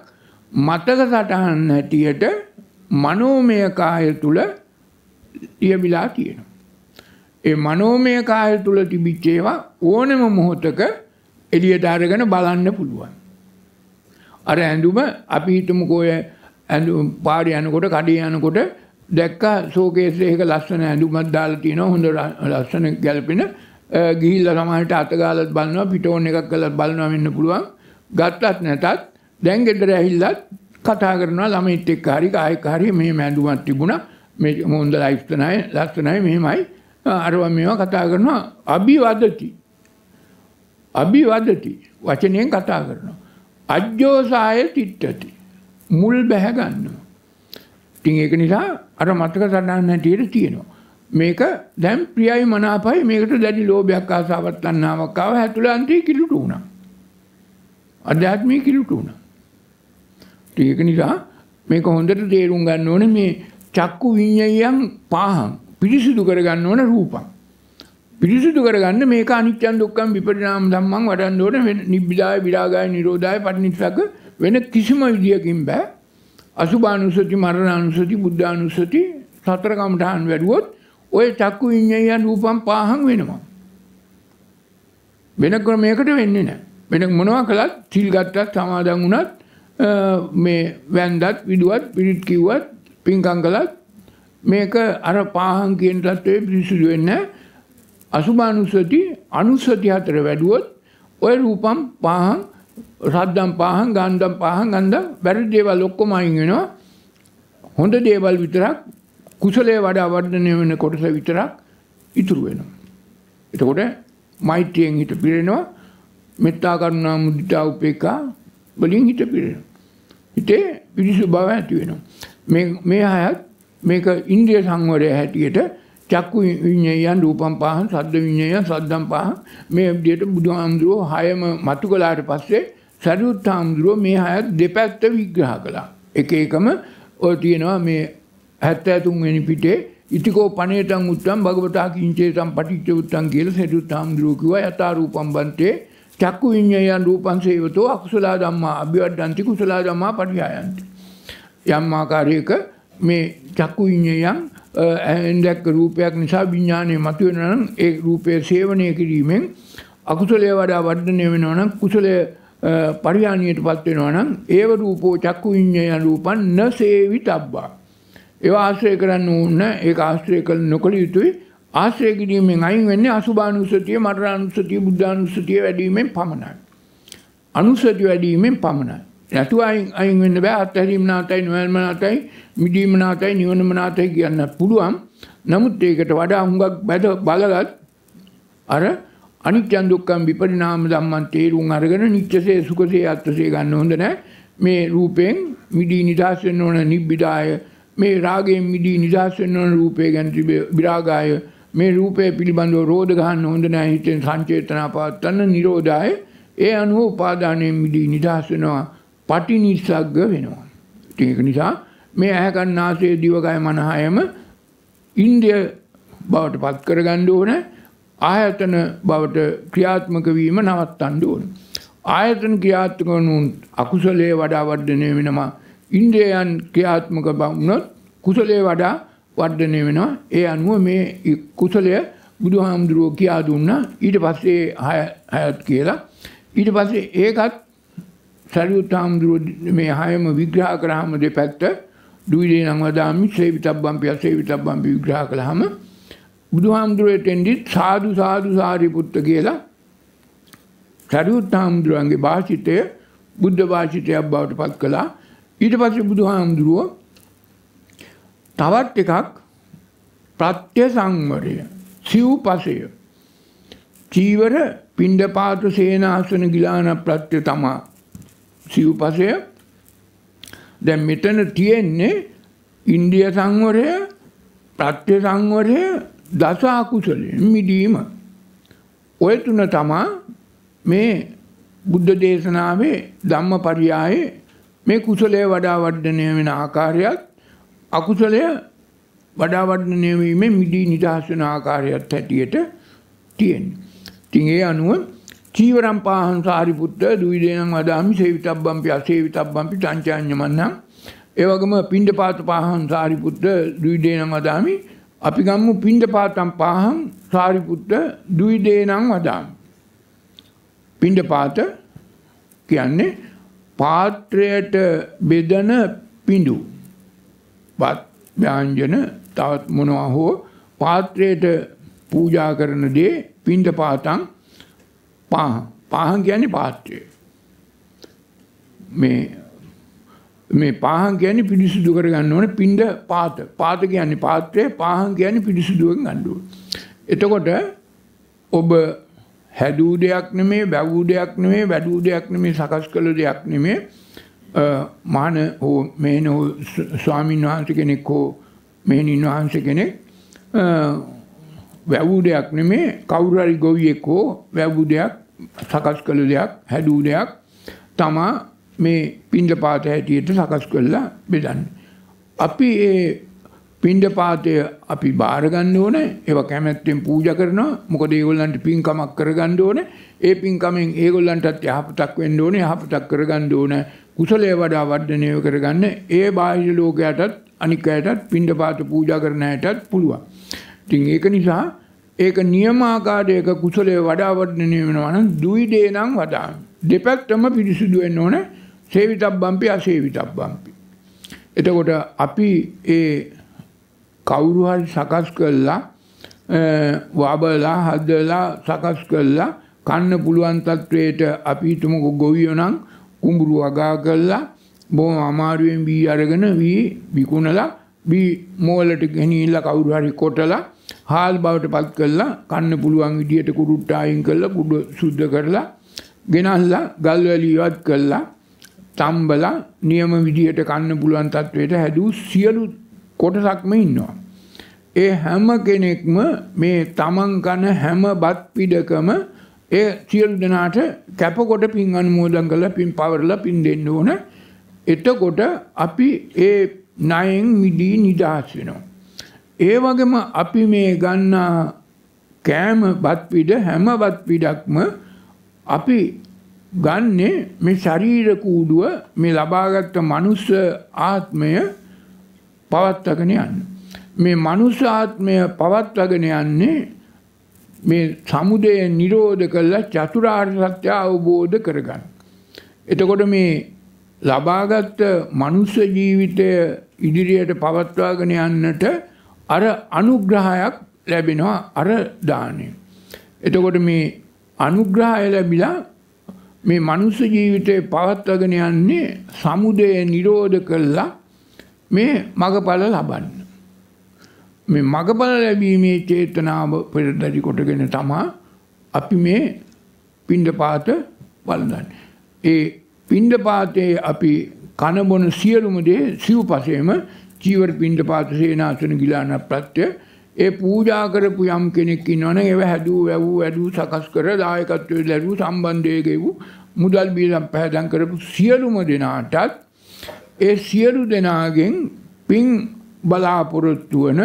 මතක සටහන් හැටියට මනෝමය කාය තුල තියවිලා තියෙනවා. ඒ මනෝමය කාය තුල තිබිච්ච ඒවා ඕනම මොහොතක එළියට අරගෙන බලන්න පුළුවන්. අර ඇඳුම අපි හිතමුකෝ ඇඳුම් පාරේ යනකොට කඩේ යනකොට දැක්කා ෂෝකේස් එකක ලස්සන ඇඳුමක් දාලා තියෙනවා හොඳ ලස්සන ගැලපෙන ගිහිල්ලා සමහරට අත ගාලා බලනවා පිටෝන් එකක් කරලා බලනවා වෙන්න පුළුවන් ගත්තත් නැතත් දැන් ගෙදර ඇහිල්ලත් කතා කරනවා ළමයිත් එක්ක හරි කායෙක් හරි මේ ඇඳුමක් තිබුණා මේ හොඳ ලයිස්තනයි ලස්සනයි මෙහෙමයි අරවා මේවා කතා කරනවා අභිවදති අභිවදති වචනයෙන් කතා කරනවා අජ්ජෝසාය තිට්ටති. මුල් බැහැගන්නවා. ඉතින් ඒක නිසා අර මතක සටහන් හැටියට තියෙනවා. මේක දැන් ප්‍රියයි මනාපයි මේකට දැඩි ලෝභයක් ආසාවක් තණ්හාවක් ආව හැතුළාන්තයේ කිලුට වුණා. අධ්‍යාත්මයේ කිලුට වුණා. ඒක නිසා මේක හොඳට තේරුම් ගන්න ඕනේ මේ චක්කු විඤ්ඤයයන් පාහං පිරිසිදු කර ගන්න ඕන රූපං. පිරිසුදු කරගන්න මේක අනිත්‍යන් දුක්ඛන් විපරිණාම ධම්මං වඩන්න ඕනේ නිබ්බිදාය විරාගාය නිරෝධාය පටිනිස්සග්ග වෙන කිසිම විදියකින් බෑ අසුභානුසති මරණානුසති බුද්ධානුසති සතර කමඨාන් වැඩුවොත් ඔය චක්කු විඤ්ඤය රූපම් පාහං වෙනවා වෙන ක්‍රමයකට වෙන්නේ නැහැ වෙන මොනවා කළත් සිල් ගත්තත් සමාදන් වුණත් මේ වැන්දත් විදුවත් පිළිත් කිව්වත් පින්කම් කළත් මේක අර පාහං කියන තත්ත්වයේ පිරිසුදු වෙන්නේ නැහැ අසුභානුස්සති අනුස්සති හතර වැඩුවොත් ඔය රූපම් පහන් රද්දම් පහන් ගන්ධම් පහන් ගන්ධම් වැරදි දේවල් ඔක්කොම අයින් වෙනවා. හොඳ දේවල් විතරක් කුසලයේ වඩා වර්ධනය වෙන කොටස විතරක් ඉතුරු වෙනවා. එතකොට මෛත්‍රියෙන් හිත පිරෙනවා. මෙත්තා කරුණා මුදිතා උපේක්ඛා වලින් හිත පිරෙනවා. හිතේ පිරිසු බව ඇති වෙනවා. මේ මේ හයත් මේක ඉන්ද්‍රිය සංවරය හැටියට චක්කු විඤ්ඤයයන් රූපම් පහන් සද්ද විඤ්ඤයයන් සද්දම් පහන් මේ විදිහට බුදුහාමුදුරුවෝ හයම මතු කළාට පස්සේ සරියුත් හාමුදුරුවෝ මේ හය දෙපැත්ත විග්‍රහ කළා. එක එකම ඔය තියෙනවා මේ 73 වෙනි පිටේ ඉතිකෝ පණේතං උත්තම් භගවතා කිංචේතං පටිච්ච උත්තම් කියලා සරියුත් හාමුදුරුවෝ කිව්වා යථා රූපම් බන්තේ චක්කු විඤ්ඤයයන් රූපං සේවතෝ අකුසල ධම්මා අභිවද්දන්ති කුසල ධම්මා පරියායන්ති. යම් ආකාරයක මේ චක්කු විඤ්ඤයයන් ඇන්දැක්ක රූපයක් නිසා විඤ්ඥානය මතුවෙන නම් ඒ රූපය සේවනය කිරීමෙන් අකුසලය වඩා වර්ධනය වෙනවනම් කුසලය පරියානයට පත්වෙනවා නම් ඒව රූපෝ චක්කු විඤ්ඥය රූපන් න සේවි තබ්බා. ඒව ආශ්‍රය කරන්න ඕන්න ඒ ආශ්‍රය කළ නොකළ යුතුයි ආශ්‍රය කිරීමෙන් අයින් වෙන්නේ අසුභානුසතිය මටරානුසතිය බුද්ධානුසතිය වැඩීමෙන් පමණයි. අනුසති වැඩීමෙන් පමණයි. නැතුව අයින් අයින් වෙන්න බෑ අත්හැරීම නාතයි නොයල්ම නාතයි මිදීම නාතයි නිවනම නාතයි කියන්න පුළුවන් නමුත් ඒකට වඩා හුඟක් බැද බලගත් අර අනිත්‍යං දුක්ඛං විපරිණාම ධම්මං තේරුම් අරගෙන නිත්‍යසේ සුඛසේ අත්‍යසේ ගන්න හොඳ නැහැ මේ රූපයෙන් මිදී නිදහස් වෙන්න ඕන නිබ්බිදාය මේ රාගයෙන් මිදී නිදහස් වෙන්න ඕන රූපේ ගැන විරාගාය මේ රූපය පිළිබඳව රෝධ ගන්න හොඳ නැහැ හිතෙන් සංචේතනා පවත්වන්න නිරෝධාය ඒ අනුව උපාදානයෙන් මිදී නිදහස් වෙනවා පටිනිස්සග්ග වෙනවා. ඉතින් ඒක නිසා මේ ඇහැ කන් නාසය දිවකය මනහයම ඉන්ද්‍රිය බවට පත් කරගන්න ඕන ආයතන බවට ක්‍රියාත්මක වීම නවත්තන්න ඕන. ආයතන ක්‍රියාත්මක වුණු අකුසලයේ වඩා වර්ධනය වෙනවා. ඉන්ද්‍රයන් ක්‍රියාත්මක වුණොත් කුසලයේ වඩා වර්ධනය වෙනවා. ඒ අනුව මේ කුසලය බුදුහාමුදුරුවෝ කියා දුන්නා. ඊට පස්සේ හයත් කියලා. ඊට පස්සේ ඒකත් සැරියුත් හාමුදුරුවෝ මේ හයම විග්‍රහ කරාම දෙපැත්ත දුවිලේ නම් වදාමි සේවිතබ්බම්පිය සේවිතබ්බම්පි විග්‍රහ කළාම බුදුහාමුදුරුවෝ එතෙන්දිත් සාදු සාදු සාරිපුත්ත කියලා සැරියුත් හාමුදුරුවන්ගේ වාචිතය බුද්ධ වාචිතයක් බවට පත් කළා ඊට පස්සේ බුදුහාමුදුරුවෝ තවත් එකක් ප්‍රත්‍ය සංවරය සිව්පසය චීවර පිණ්ඩපාත සේනාසන ගිලාන ප්‍රත්‍ය තමා සිව්පසය දැන් මෙතන තියෙන්නේ ඉන්දිය සංවරය ප්‍රත්‍ය සංවරය දස අකුසලෙන් මිදීම ඔය තුන තමා මේ බුද්ධ දේශනාවේ ධම්මපරියායේ මේ කුසලය වඩා වර්ධනය වෙන ආකාරයත් අකුසලය වඩා වර්ධනය වීමේ මිදී නිදහස් වෙන ආකාරයත් හැටියට තියෙනවා. ඉතින් ඒ අනුව චීවරම් පාහන් සාරිපුත්ත දුවිදේනම් අදාමි සේවිතබ්බම්පි අසේවිතබ්බම්පි තංචාඤ්ඤමන්නම් ඒ වගේම පිණ්ඩපාත පාහන් සාරිපුත්ත දුවිදේනම් අදාමි අපි ගම්මු පිණ්ඩපාතම් පාහන් සාරිපුත්ත දුවිදේනම් අදාමි පිණ්ඩපාත කියන්නේ පාත්‍රයට බෙදන පිඬු බත් ව්‍යංජන තවත් මොනවා හෝ පාත්‍රයට පූජා කරන දේ පිණ්ඩපාතම් පාහන්. පාහන් කියන්නේ පාත්‍රය. මේ මේ පාහන් කියන්නේ පිරිසිදු කරගන්න ඕනේ පින්ඩ පාත. පාත කියන්නේ පාත්‍රය, පාහන් කියන්නේ පිරිසිදුවෙන් ගන්න ඕනේ. එතකොට ඔබ හැදූ දෙයක් නෙමේ, වැවූ දෙයක් නෙමේ, වැඩූ දෙයක් නෙමේ, සකස් කළ දෙයක් නෙමේ. මාන හෝ මේන හෝ ස්වාමීන් වහන්සේ කෙනෙක් හෝ මෙහෙණින් වහන්සේ කෙනෙක් වැවූ දෙයක් නෙමේ කවුරු හරි ගොවියෙක් හෝ වැවූ දෙයක් සකස් කළ දෙයක් හැදූ දෙයක් තමා මේ පිණ්ඩපාත හැටියට සකස් කළා බෙදන්න. අපි ඒ පිණ්ඩපාතය අපි බාරගන්න ඕනේ ඒව කැමැත්තෙන් පූජ කරනවා මොකද ඒගොල්ලන්ට පින්කමක් කරගන්න ඕනේ ඒ පින්කමෙන් ඒගොල්ලන්ටත් යහපතක් වෙන්න ඕනේ යහපතක් කරගන්න ඕනේ කුසලයේ වඩා වර්ධනය කරගන්න ඒ බාහිර ලෝකයටත් අනික් අයටත් පිණ්ඩපාත පූජා කරන අයටත් පුළුවන්. ඉතින් ඒක නිසා ඒක නියමාකාරයක කුසලයේ වඩා වර්ධනය වෙනවා නම් දුයි දේ නම් වදාන. දෙපැත්තම පිරිසිදු වෙන්න ඕන සේවිතබ්බම්පි අසේවිතබ්බම්පි. එතකොට අපි ඒ කවුරු හරි සකස් කළා වබලා හදලා සකස් කළා කන්න පුළුවන් තත්වයට අපි හිතමුකෝ ගොවියෝ නම් කුඹුරු වගා කළා බොහොම අමාරුවෙන් බී අරගෙන වී විකුණලා බී මෝලට ගෙනිහිල්ලා කවුරු හරි කොටලා හාල් බවට පත් කරලා කන්න පුළුවන් විදියට කුරුට්ට අයින් කරලා කුඩ සුද්ධ කරලා ගෙනල්ලා ගල් වැලි ඉවත් කරලා තම්බලා නියම විදියට කන්න පුළුවන් තත්වයට හැදූ සියලු කොටසක්ම ඉන්නවා. ඒ හැම කෙනෙක්ම මේ තමන් කන හැම බත් පිඩකම ඒ සියලු දෙනාට කැපකොට පින් අනුමෝදන් කරලා පින් පවරලා පින් දෙන්න ඕන. එතකොට අපි ඒ ණයෙන් මිදී නිදහස් වෙනවා. ඒ වගේම අපි මේ ගන්නා කෑම බත්විඩ හැම බත්විඩක්ම අපි ගන්නේ මේ ශරීර කූඩුව මේ ලබාගත් මනුස්ස ආත්මය පවත්වාගෙන යන්න. මේ මනුස්ස ආත්මය පවත්වාගෙන යන්නේ මේ සමුදය නිරෝධ කළා චතුරාර්ය සත්‍ය අවබෝධ කරගන්න. එතකොට මේ ලබාගත් මනුස්ස ජීවිතය ඉදිරියට පවත්වාගෙන යන්නට අර අනුග්‍රහයක් ලැබෙනවා අර දාණයෙන්. එතකොට මේ අනුග්‍රහය ලැබිලා මේ මනුස්ස ජීවිතේ පවත්වාගෙන යන්නේ සමුදය නිරෝධ කළා මේ මගඵල ලබන්න. මේ මගඵල ලැබීමේ චේතනාව පෙරදරි කොටගෙන තමා අපි මේ පිණ්ඩපාත වළඳන්නේ. ඒ පිණ්ඩපාතේ අපි කන බොන සියලුම දේ සිව්පසේම චීවර පින්ඩපාත සේනාසන ගිලාන ප්‍රත්‍ය ඒ පූජා කරපු යම් කෙනෙක් ඉන්නවනම් ඒව හැදුව වැවූ වැඩූ සකස් කර දායකත්වයේ ලැබූ සම්බන්ධයේ ගෙවූ මුදල් බියදම් පහදම් කරපු සියලුම දෙනාටත් ඒ සියලු දෙනාගෙන් පින් බලාපොරොත්තු වන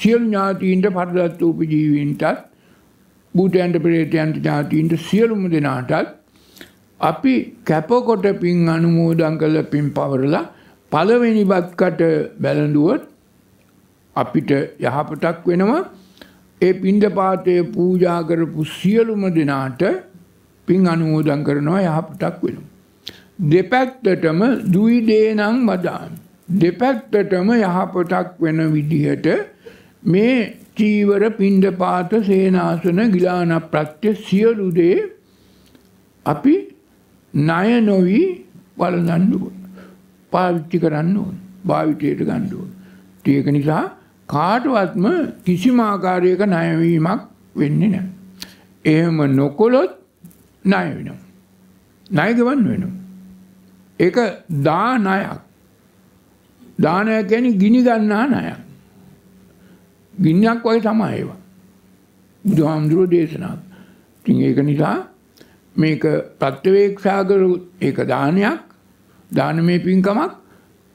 සියලු ඥාතීන්ට පරදත් වූ ජීවීන්ටත් භූතයන්ට ප්‍රේතයන්ට ඥාතීන්ට සියලුම දෙනාටත් අපි කැපකොට පින් අනුමෝදන් කළ පින් පවරලා පළවෙනි බත්කට බැලඳුවොත් අපිට යහපතක් වෙනවා ඒ පින්ඩ පාතය පූජා කරපු සියලුම දෙනාට පින් අනුමෝදන් කරනවා යහපතක් වෙනවා. දෙපැත්තටම දුයි දේනම් වදාන්. දෙපැත්තටම යහපතක් වෙන විදිහට මේ චීවර පින්ඩපාත සේනාසන ගිලාන ප්‍රත්‍ය සියලු දේ අපි ණය නොවි වළඳන්නුව. පාවිච්චි කරන්න ඕන. භාවිතයට ගන්න ඕන. ඒක නිසා කාටවත්ම කිසිම ආකාරයක ණයවීමක් වෙන්නේ නැහැ. එහෙම නොකොලොත් ණය වෙනවා. ණය ගවන්න වෙනවා. ඒක දානයක්. දානය කියන්නේ ගිනි ගන්නා ණයක්. ගින්නක් වගේ තමයි ඒවා. බුදුහාමුදුරෝ දේශනා. ඉතින් ඒක නිසා මේක ප්‍රත්‍යවේක්ෂා කරු ඒක දානයක් දානමය පින්කමක්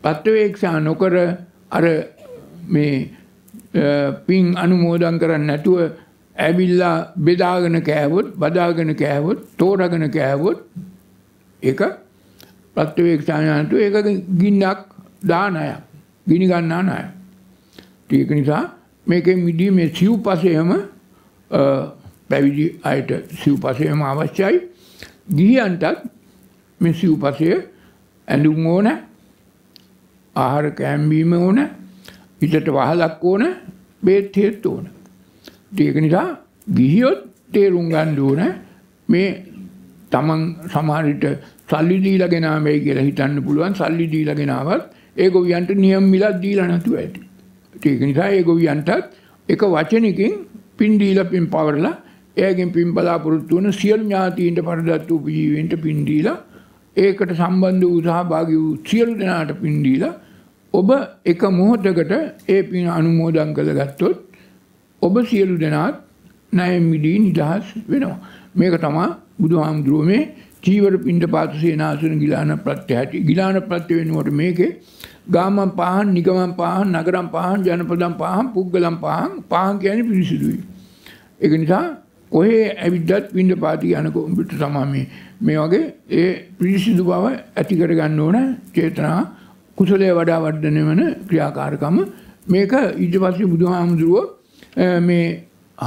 පත්වවේක්ෂා නොකර අර මේ පින් අනුමෝදන් කරන්න නැතුව ඇවිල්ලා බෙදාගෙන කෑවොත් බදාගෙන කෑවොත් තෝරගෙන කෑවොත් ඒක ප්‍රත්‍යවේක්ෂාඥානතු ඒක ගින්නක් දාන අය ගිනි ගන්නා අය. ඒක නිසා මේකෙන් මිදී මේ සිව්පසේම පැවිදි අයට සිව්පසේම අවශ්‍යයි. ගිහියන්ටත් මේ සිව්පසය ඇඳුම් ඕන ආහාර කෑම්බීම ඕන හිතට වහලක් ඕන බේත් හේත් ඕන. ඒක නිසා ගිහියොත් තේරුම් ගන්න ඕන මේ තමන් සමහරට සල්ලි දීලා ගෙනාවයි කියලා හිතන්න පුළුවන් සල්ලි දීලා ගෙනාවත් ඒ ගොවියන්ට නියම මිලක් දීලා නැතුව ඇති. ඒක නිසා ඒ ගොවියන්ටත් එක වචනකින් පින් දීලා පින් පවරලා එයාගෙන් පින් බලාපොරොත්තු වන සියලු ඥාතීන්ට පරදත්තු ජීවීන්ට පින් දීලා ඒකට සම්බන්ධ වූ සහභාගී වූ සියලු දෙනාට පින් දීලා ඔබ එක මොහොතකට ඒ පින් අනුමෝදන් කළ ගත්තොත් ඔබ සියලු දෙනාත් ණයෙන් මිදී නිදහස් වෙනවා. මේක තමයි බුදුහාමුදුරුවෝ මේ චීවර පිණ්ඩපාත සේනාසන ගිලාන ප්‍රත්‍යහටි ගිලාන ප්‍රත්‍ය වෙනකොට මේකේ ගාමම් පහන් නිගමම් පහන් නගරම් පහන් ජනපදම් පහන් පුද්ගලම් පහන් පහන් කියන්නේ පිරිසිදුයි. ඒක නිසා කොහේ ඇවිද්දත් පිණ්ඩපාත යනකොට තමයි මේ මේ වගේ ඒ පිරිසිදු බව ඇති කරගන්න ඕන චේතනා කුසලයේ වඩා වර්ධනය වෙන ක්‍රියාකාරකම මේක ඊට පස්සේ බුදුහාමුදුරුව මේ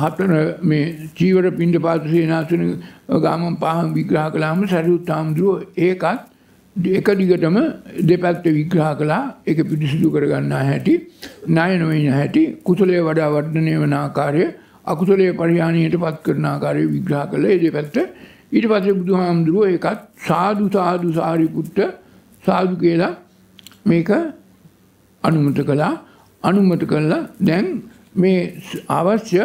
හතර මේ චීවර පිණ්ඩපාත සේනාසන ගාමම් පහම් විග්‍රහ කළාම සරියුත් හාමුදුරුව ඒකත් එක දිගටම දෙපැත්ත විග්‍රහ කළා ඒක පිරිසිදු කරගන්නා හැටි ණය නොවන හැටි කුසලයේ වඩා වර්ධනය වන ආකාරය අකුසලයේ පරිහානියට පත් කරන ආකාරය විග්‍රහ කළා ඒ දෙපැත්ත ඊට පස්සේ බුදුහාමුදුරුවෝ ඒකත් සාදු සාදු සාරිපුත්ත සාදු කියලා මේක අනුමත කළා අනුමත කළා දැන් මේ අවශ්‍ය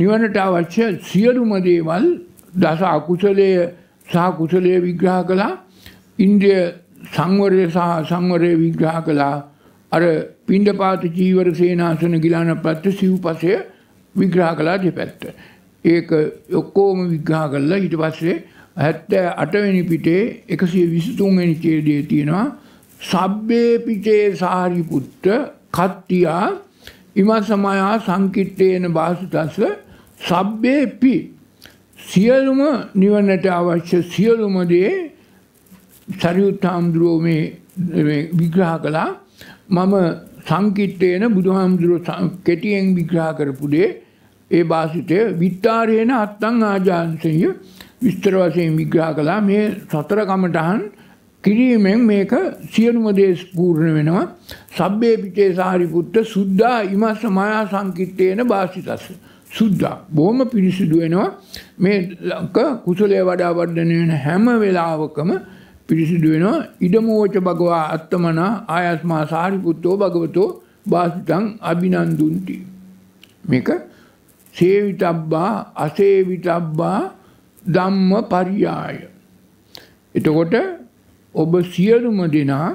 නිවනට අවශ්‍ය සියලුම දේවල් දස අකුසලය සහ කුසලය විග්‍රහ කළා ඉන්ද්‍රිය සංවරය සහ සංවරය විග්‍රහ කළා අර පිණ්ඩපාත චීවර සේනාසන ගිලානපත්ත සිව්පසය විග්‍රහ කළා දෙපැත්ත. ඒක ඔක්කෝම විග්‍රහ කරලා ඊට පස්සේ හැත්තෑ අටවැනි පිටේ එකසිය විසිතුන්වැනි චේදය තියෙනවා සබ්බේ පිටේ සාරිපුත්ත කත්තියා ඉම සමයා සංකිට්ටයන භාසිතස්ස සබ්බේ පි සියලුම නිවනට අවශ්‍ය සියලුමදේ සරියුත්හාමුදුරුවෝ මේ විග්‍රහ කළා මම සංකිට්ටයන බුදුහාමුදුරුව කෙටියෙන් විග්‍රහ කරපුදේ ඒ භාසිතය විත්තාරයන අත්තං ආජාන්සය විස්තර වසයෙන් විග්‍රහ කලා මේ සතර කමටහන් කිරීමෙන් මේක සියලුම දේශ පූර්ණ වෙනවා සබ්බේ පිටේ සාරිපුත්ත සුද්දා ඉම සමයා සංකිට්ටයන භාසිතස්ස. සුද්දා බොහොම පිරිසිදු වෙනවා මේ ලක කුසලය වඩා වර්ධනය වෙන හැම වෙලාවකම පිරිසිදු වෙනවා ඉඩමෝච භගවා අත්තමනා ආයස්මා සාරිපුත්තෝ භගවතෝ භාසිතං අභිනන්දුන්ති. මේක සේවිතබ්බා අසේවිතබ්බා ධම්ම පරියාය. එතකොට ඔබ සියලුම දෙනා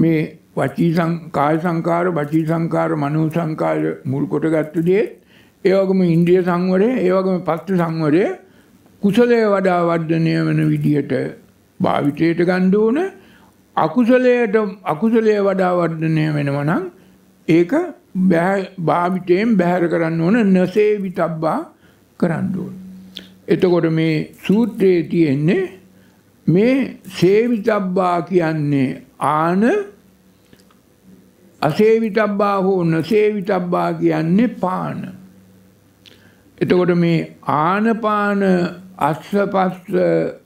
මේ වචී කාය සංකාර වචී සංකාර මනෝ සංකාර මුල් කොට ගත්ත දේත් ඒ වගේම ඉන්ද්‍රිය සංවරය ඒ වගේම පස්ත සංවරය කුසලයේ වඩා වර්ධනය වෙන විදියට භාවිතයට ගන්න ඕන අකුසලයට අකුසලයේ වඩා වර්ධනය වෙනවා නම් ඒක භාවිතයෙන් බැහැර කරන්න ඕන නොසේවි තබ්බා කරන්න ඕන. එතකොට මේ සූත්‍රයේ තියෙන්නේ මේ සේවිතබ්බා කියන්නේ ආන අසේවිතබ්බා හෝ නොසේවිතබ්බා කියන්නේ පාන. එතකොට මේ ආනපාන අස්සපස්ස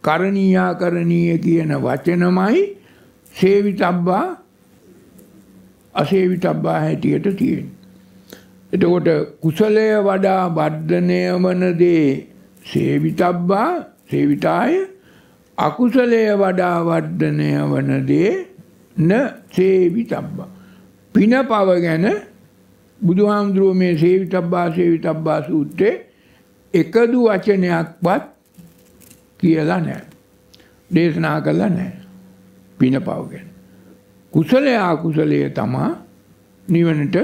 කරණීයා කරණීය කියන වචනමයි සේවිතබ්බා අසේවිතබ්බා හැටියට තියෙන. එතකොට කුසලය වඩා වර්ධනය වන දේ සේවිතබ්බා සේවිතාය අකුසලය වඩා වර්ධනය වන දේ න සේවිතබ්බා. පින පව ගැන බුදුහාමුදුරුව මේ සේවිතබ්බා සේවිතබ්බා සූත්‍රයේ එකදු වචනයක්වත් කියලා නැහැ. දේශනා කළා නැහැ. පින පව ගැන. කුසලය අකුසලය තමා නිවනට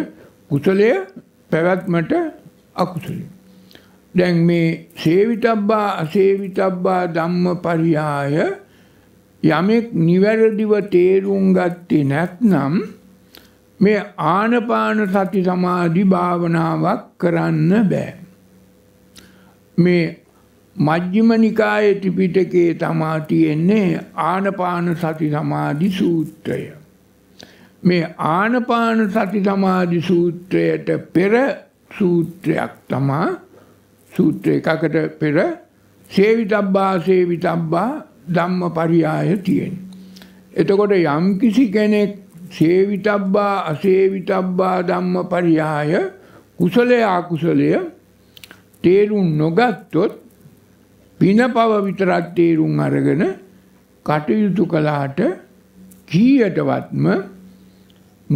කුසලය පැවැත්මට අකුසලය. දැන් මේ සේවිතබ්බා අසේවිතබ්බා ධම්ම පරියාය යමෙක් නිවැරදිව තේරුම් ගත්තේ නැත්නම් මේ ආනපාන සති සමාධි භාවනාවක් කරන්න බෑ. මේ මජ්ක්‍ධිම නිකායේ ත්‍රිපිටකයේ තමා තියෙන්නේ ආනපාන සති සමාධි සූත්‍රය. මේ ආනපාන සති සමාධි සූත්‍රයට පෙර සූත්‍රයක් තමා සූත්‍ර එකකට පෙර සේවිතබ්බා සේවිතබ්බා ධම්ම පරියාය තියෙන. එතකොට යම් කිසි කෙනෙක් සේවිතබ්බා අසේවිතබ්බා ධම්ම පරියාය කුසලය අකුසලය තේරුම් නොගත්තොත් පිනපව විතරක් තේරුම් අරගෙන කටයුතු කළාට කීයටවත්ම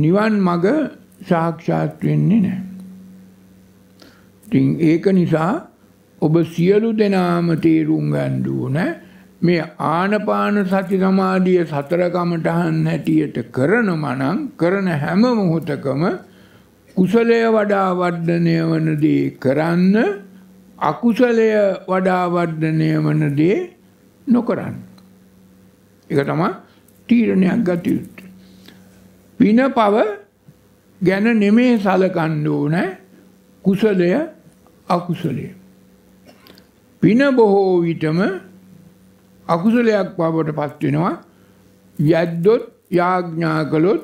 නිවන් මඟ සාක්ෂාත් වෙන්නේ නැහැ. ඉතින් ඒක නිසා ඔබ සියලු දෙනාම තේරුම් ගන්න ඕනේ මේ ආනපාන සති සමාධිය සතර කමඨහන් හැටියට කරනවා නම් කරන හැම මොහොතකම කුසලය වඩා වර්ධනය වන දේ කරන්න අකුසලය වඩා වර්ධනය වන දේ නොකරන්න. ඒක තමයි තීරණයක් ගත යුතු. පිනපව ගැන නෙමේ සලකන්න ඕන කුසලය අකුසලය. පින බොහෝ විටම අකුසලයක් බවට පත්වෙනවා යද්දොත් යාඥා කළොත්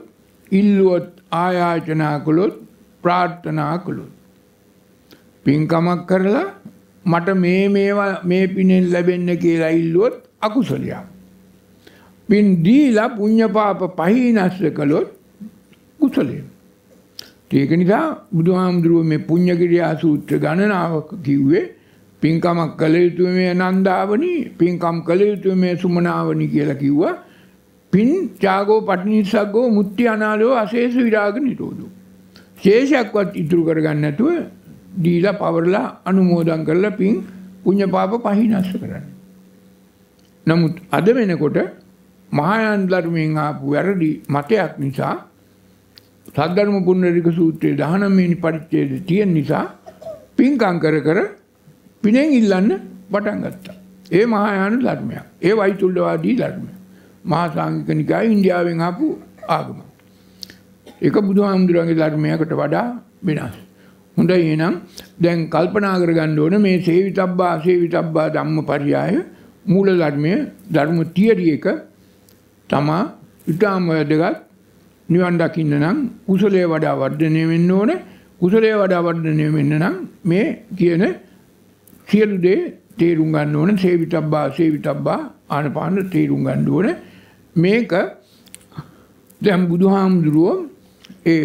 ඉල්ලුවොත් ආයාචනා කළොත් ප්‍රාර්ථනා කළොත්. පින්කමක් කරලා මට මේ මේවා මේ පිනෙන් ලැබෙන්න කියලා ඉල්ලුවොත් අකුසලයක්. පින් දීලා පුඤ්ඤපාප පහිනස්ස කළොත් කුසලය. ඒක නිසා බුදුහාමුදුරුව මේ පුඤ්ඤකිරියා සූත්‍ර ගණනාවක් කිව්වේ පින්කමක් කළ යුතු මේ නන්දාවනි පින්කම් කළ යුතු මේ සුමනාවනි කියලා කිව්වා පින් ත්‍යාගෝ පටිනිස්සග්ගෝ මුත්‍ති අනාලෝ අශේෂ විරාග නිරෝධෝ ශේෂයක්වත් ඉතුරු කරගන්න නැතුව දීලා පවරලා අනුමෝදන් කරලා පින් පුණ්‍ය පාප පහිනස්ස කරන්න. නමුත් අද වෙනකොට මහායාන ධර්මයෙන් ආපු වැරදි මතයක් නිසා සද්ධර්ම කුණ්ඩරික සූත්‍රයේ 19 වෙනි පරිච්ඡේදය තියෙන නිසා පින්කම් කර කර පිනෙන් ඉල්ලන්න පටන් ගත්තා. ඒ මහායාන ධර්මයක්. ඒ වෛතුල්ලවාදී ධර්මයක්. මහා සංඝික නිකාය ඉන්දියාවෙන් ආපු ආගමක්. ඒක බුදුහාමුදුරන්ගේ ධර්මයකට වඩා වෙනස්. හොඳයි එහෙනම් දැන් කල්පනා කරගන්න ඕන මේ සේවිතබ්බා සේවිතබ්බා ධම්මපරියාය මූල ධර්මයේ ධර්ම තියරි එක තමා ඊටම වැදගත් නිවන් දකින්න නම් කුසලයේ වඩා වර්ධනය වෙන්න ඕන. කුසලයේ වඩා වර්ධනය වෙන්න නම් මේ කියන සියලු දේ තේරුම් ගන්න ඕන. සේවිතබ්බා සේවිතබ්බා ආනපාන තේරුම් ගන්න ඕන. මේක දැන් බුදුහාමුදුරුවෝ ඒ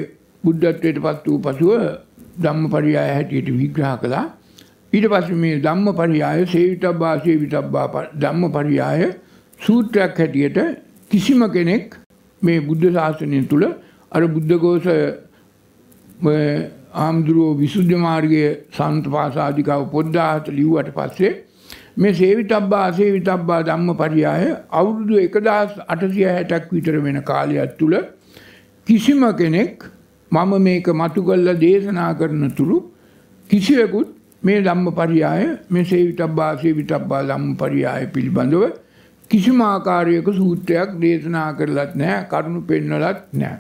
බුද්ධත්වයට පත් වූ පසුව ධම්මපරියාය හැටියට විග්‍රහ කළා. ඊට පස්සේ මේ ධම්මපරියාය සේවිතබ්බා සේවිතබ්බා ධම්මපරියාය සූත්‍රයක් හැටියට කිසිම කෙනෙක් මේ බුද්ධ ශාසනය තුළ අර බුද්ධඝෝෂ ආම්දුරෝ විසුද්ධ මාර්ගයේ සන්ත පාසාදිකව පොද්දාහත ලිව්වට පස්සේ මේ සේවිතබ්බා අසේවිතබ්බා ධම්මපරියාය අවුරුදු 1860ක් විතර වෙන කාලයක් තුල කිසිම කෙනෙක් මම මේක මතු කරලා දේශනා කරන තුරු කිසිවෙකුත් මේ ධම්මපරියාය මේ සේවිතබ්බා අසේවිතබ්බා ධම්මපරියාය පිළිබඳව කිසිම ආකාරයක සූත්‍රයක් දේශනා කරලත් නෑ කරුණු පෙන්නලත් නෑ.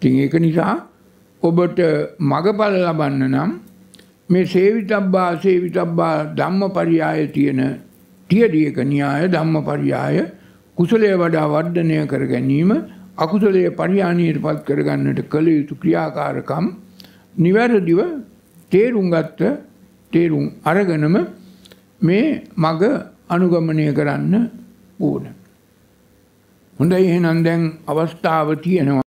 තිං ඒක නිසා ඔබට මගඵල ලබන්න නම් මේ සේවිතබ්බා සේවිතබ්බා ධම්ම පරියාය තියෙන තියදියක න්‍යාය ධම්ම පරියාය කුසලය වඩා වර්ධනය කර ගැනීම අකුසලයේ පරිහානියට පත් කරගන්නට කළ යුතු ක්‍රියාකාරකම් නිවැරදිව තේරුම් ගත්ත තේරුම් අරගෙනම මේ මග අනුගමනය කරන්න ඕන. හොඳයි එහෙනම් දැන් අවස්ථාව තියෙනවා